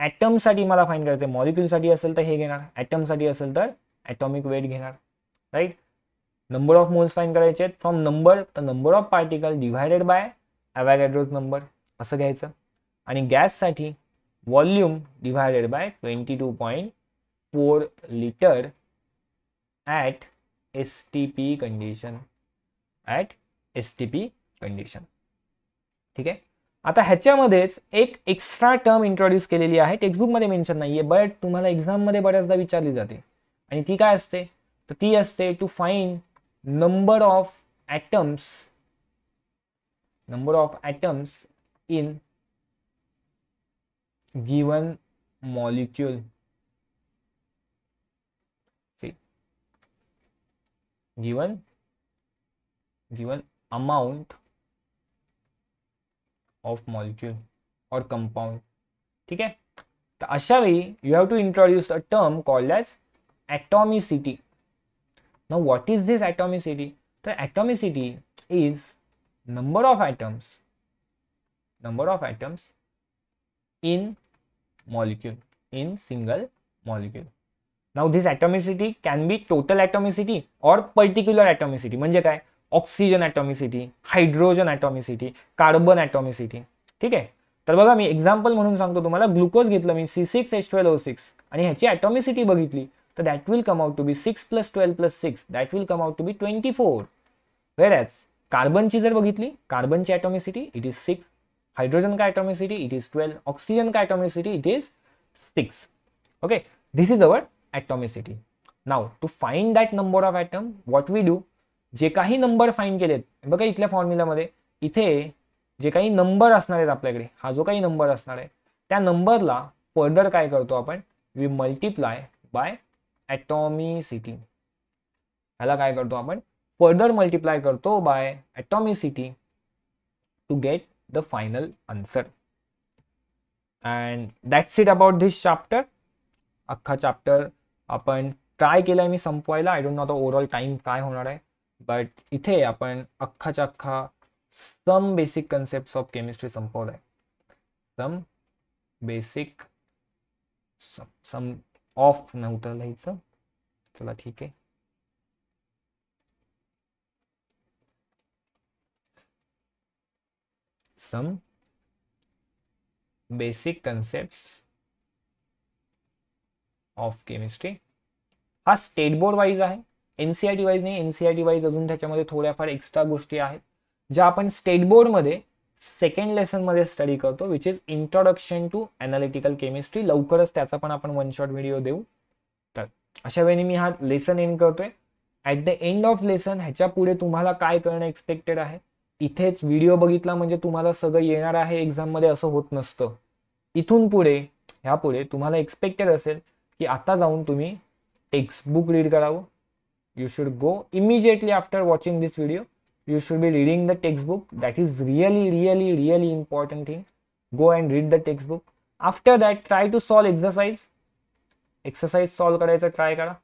ॲटमसाठी मला फाईन करायचं साठी असेल तर हे घेणार ॲटमसाठी असेल तर ॲटॉमिक वेट घेणार right number of moles find करायचे आहेत फ्रॉम नंबर तर number of particle divided by Avogadro's number असं घ्यायचं आणि गॅससाठी volume divided by twenty two point four litre at S T P condition at S T P condition ठीक आहे आता ह्याच्यामध्येच एक एक्स्ट्रा टर्म इंट्रोड्यूस केलेली आहे टेक्स्टबुकमध्ये मेन्शन नाही आहे बट तुम्हाला एक्झाममध्ये बऱ्याचदा विचारली जाते आणि ती काय असते तर ती असते to find number of atoms number of atoms in given molecule given given amount of molecule or compound ठीक आहे तर अशा वेळी you have to introduce a term called as atomicity. Now what is this atomicity? The atomicity is number of atoms, number of atoms in molecule, in single molecule. Now this atomicity can be total atomicity or particular atomicity Manje काय Oxygen atomicity, hydrogen atomicity, carbon atomicity. ठीक आहे तर बघा मी example म्हणून सांगतो तुम्हाला glucose घेतलं मी C six H twelve O six आणि ह्याची ॲटॉमिसिटी बघितली So that will come out to be plus plus 12 plus 6. That will come to be twenty four Whereas कार्बनची जर बघितली कार्बनची atomicity it is six hydrogen का atomicity it is twelve oxygen का atomicity it is six okay this is our atomicity now to find that number of atom what we do जे काही number find केलेत बघा इथल्या फॉर्म्युलामध्ये इथे जे काही नंबर असणार आहेत आपल्याकडे हा जो काही नंबर असणार आहे त्या नंबरला फर्दर काय करतो आपण वी मल्टिप्लाय बाय ॲटॉमिसिटी ह्याला काय करतो आपण फर्दर मल्टिप्लाय करतो by city to get the final answer and that's it about this chapter अख्खा चाप्टर आपण ट्राय केलाय मी संपवायला आय डोंट नो आता ओव्हरऑल टाईम काय होणार आहे बट इथे आपण अख्खाच्या अख्खा some basic concept of chemistry संपवलाय सम बेसिक सम ऑफ नव्हतं द्यायचं चला ठीक आहे some basic concept of chemistry हा स्टेट बोर्ड वाईज आहे एनसीआयटी वाईज e नाही एनसीआयटी वाईज e अजून त्याच्यामध्ये थोड्याफार एक्स्ट्रा गोष्टी आहेत ज्या आपण स्टेट बोर्डमध्ये सेकंड लेसनमध्ये स्टडी करतो which is introduction to analytical chemistry लवकरच त्याचा पण आपण वन शॉट व्हिडिओ देऊ तर अशा वेळी मी हा लेसन एंड करतोय at the end of lesson ह्याच्या पुढे तुम्हाला काय करणं एक्सपेक्टेड आहे इथेच व्हिडिओ बघितला म्हणजे तुम्हाला सगळं येणार आहे एक्झाममध्ये असं होत नसतं इथून पुढे ह्यापुढे तुम्हाला एक्सपेक्टेड असेल की आता जाऊन तुम्ही टेक्स्टबुक रीड करावं you should go immediately after watching this video you should be reading the textbook that is really really really important thing go and read the textbook after that try to solve exercise exercise solve करायचं try kara.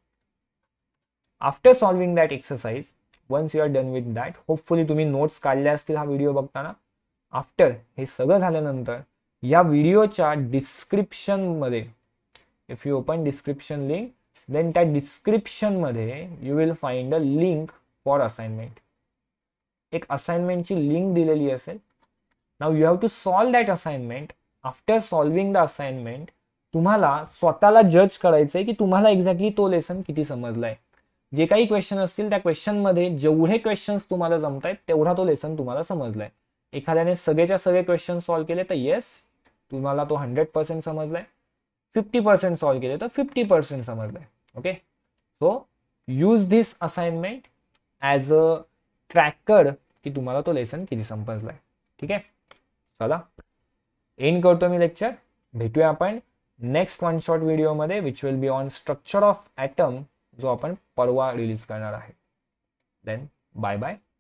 after solving that exercise once you are done with that hopefully तुम्ही notes video असतील हा video बघताना after ya video झाल्यानंतर या व्हिडिओच्या If if you open description link then description डिस्क्रिप्शनमध्ये you will find a link for assignment एक असाइनमेंटची लिंक दिलेली असेल now you have to solve that assignment after solving the assignment तुम्हाला स्वतःला जज करायचं आहे की तुम्हाला एक्झॅक्टली तो लेसन किती समजलाय जे काही क्वेश्चन असतील त्या क्वेश्चनमध्ये जेवढे क्वेश्चन्स तुम्हाला जमत आहेत तेवढा तो लेसन तुम्हाला समजलाय एखाद्याने सगळेच्या सगळे क्वेश्चन सॉल्व्ह केले तर येस तुम्हाला तो हंड्रेड पर्सेंट समजलाय फिफ्टी पर्सेंट सॉल्व्ह केले तर फिफ्टी पर्सेंट समजलाय okay so use this assignment as a tracker की तुम्हाला तो लेसन किती संपजला आहे ठीक आहे चला एन करतो मी लेक्चर भेटूया आपण नेक्स्ट वन शॉर्ट व्हिडिओमध्ये which will be on structure of atom जो आपण परवा रिलीज करणार आहे देन बाय बाय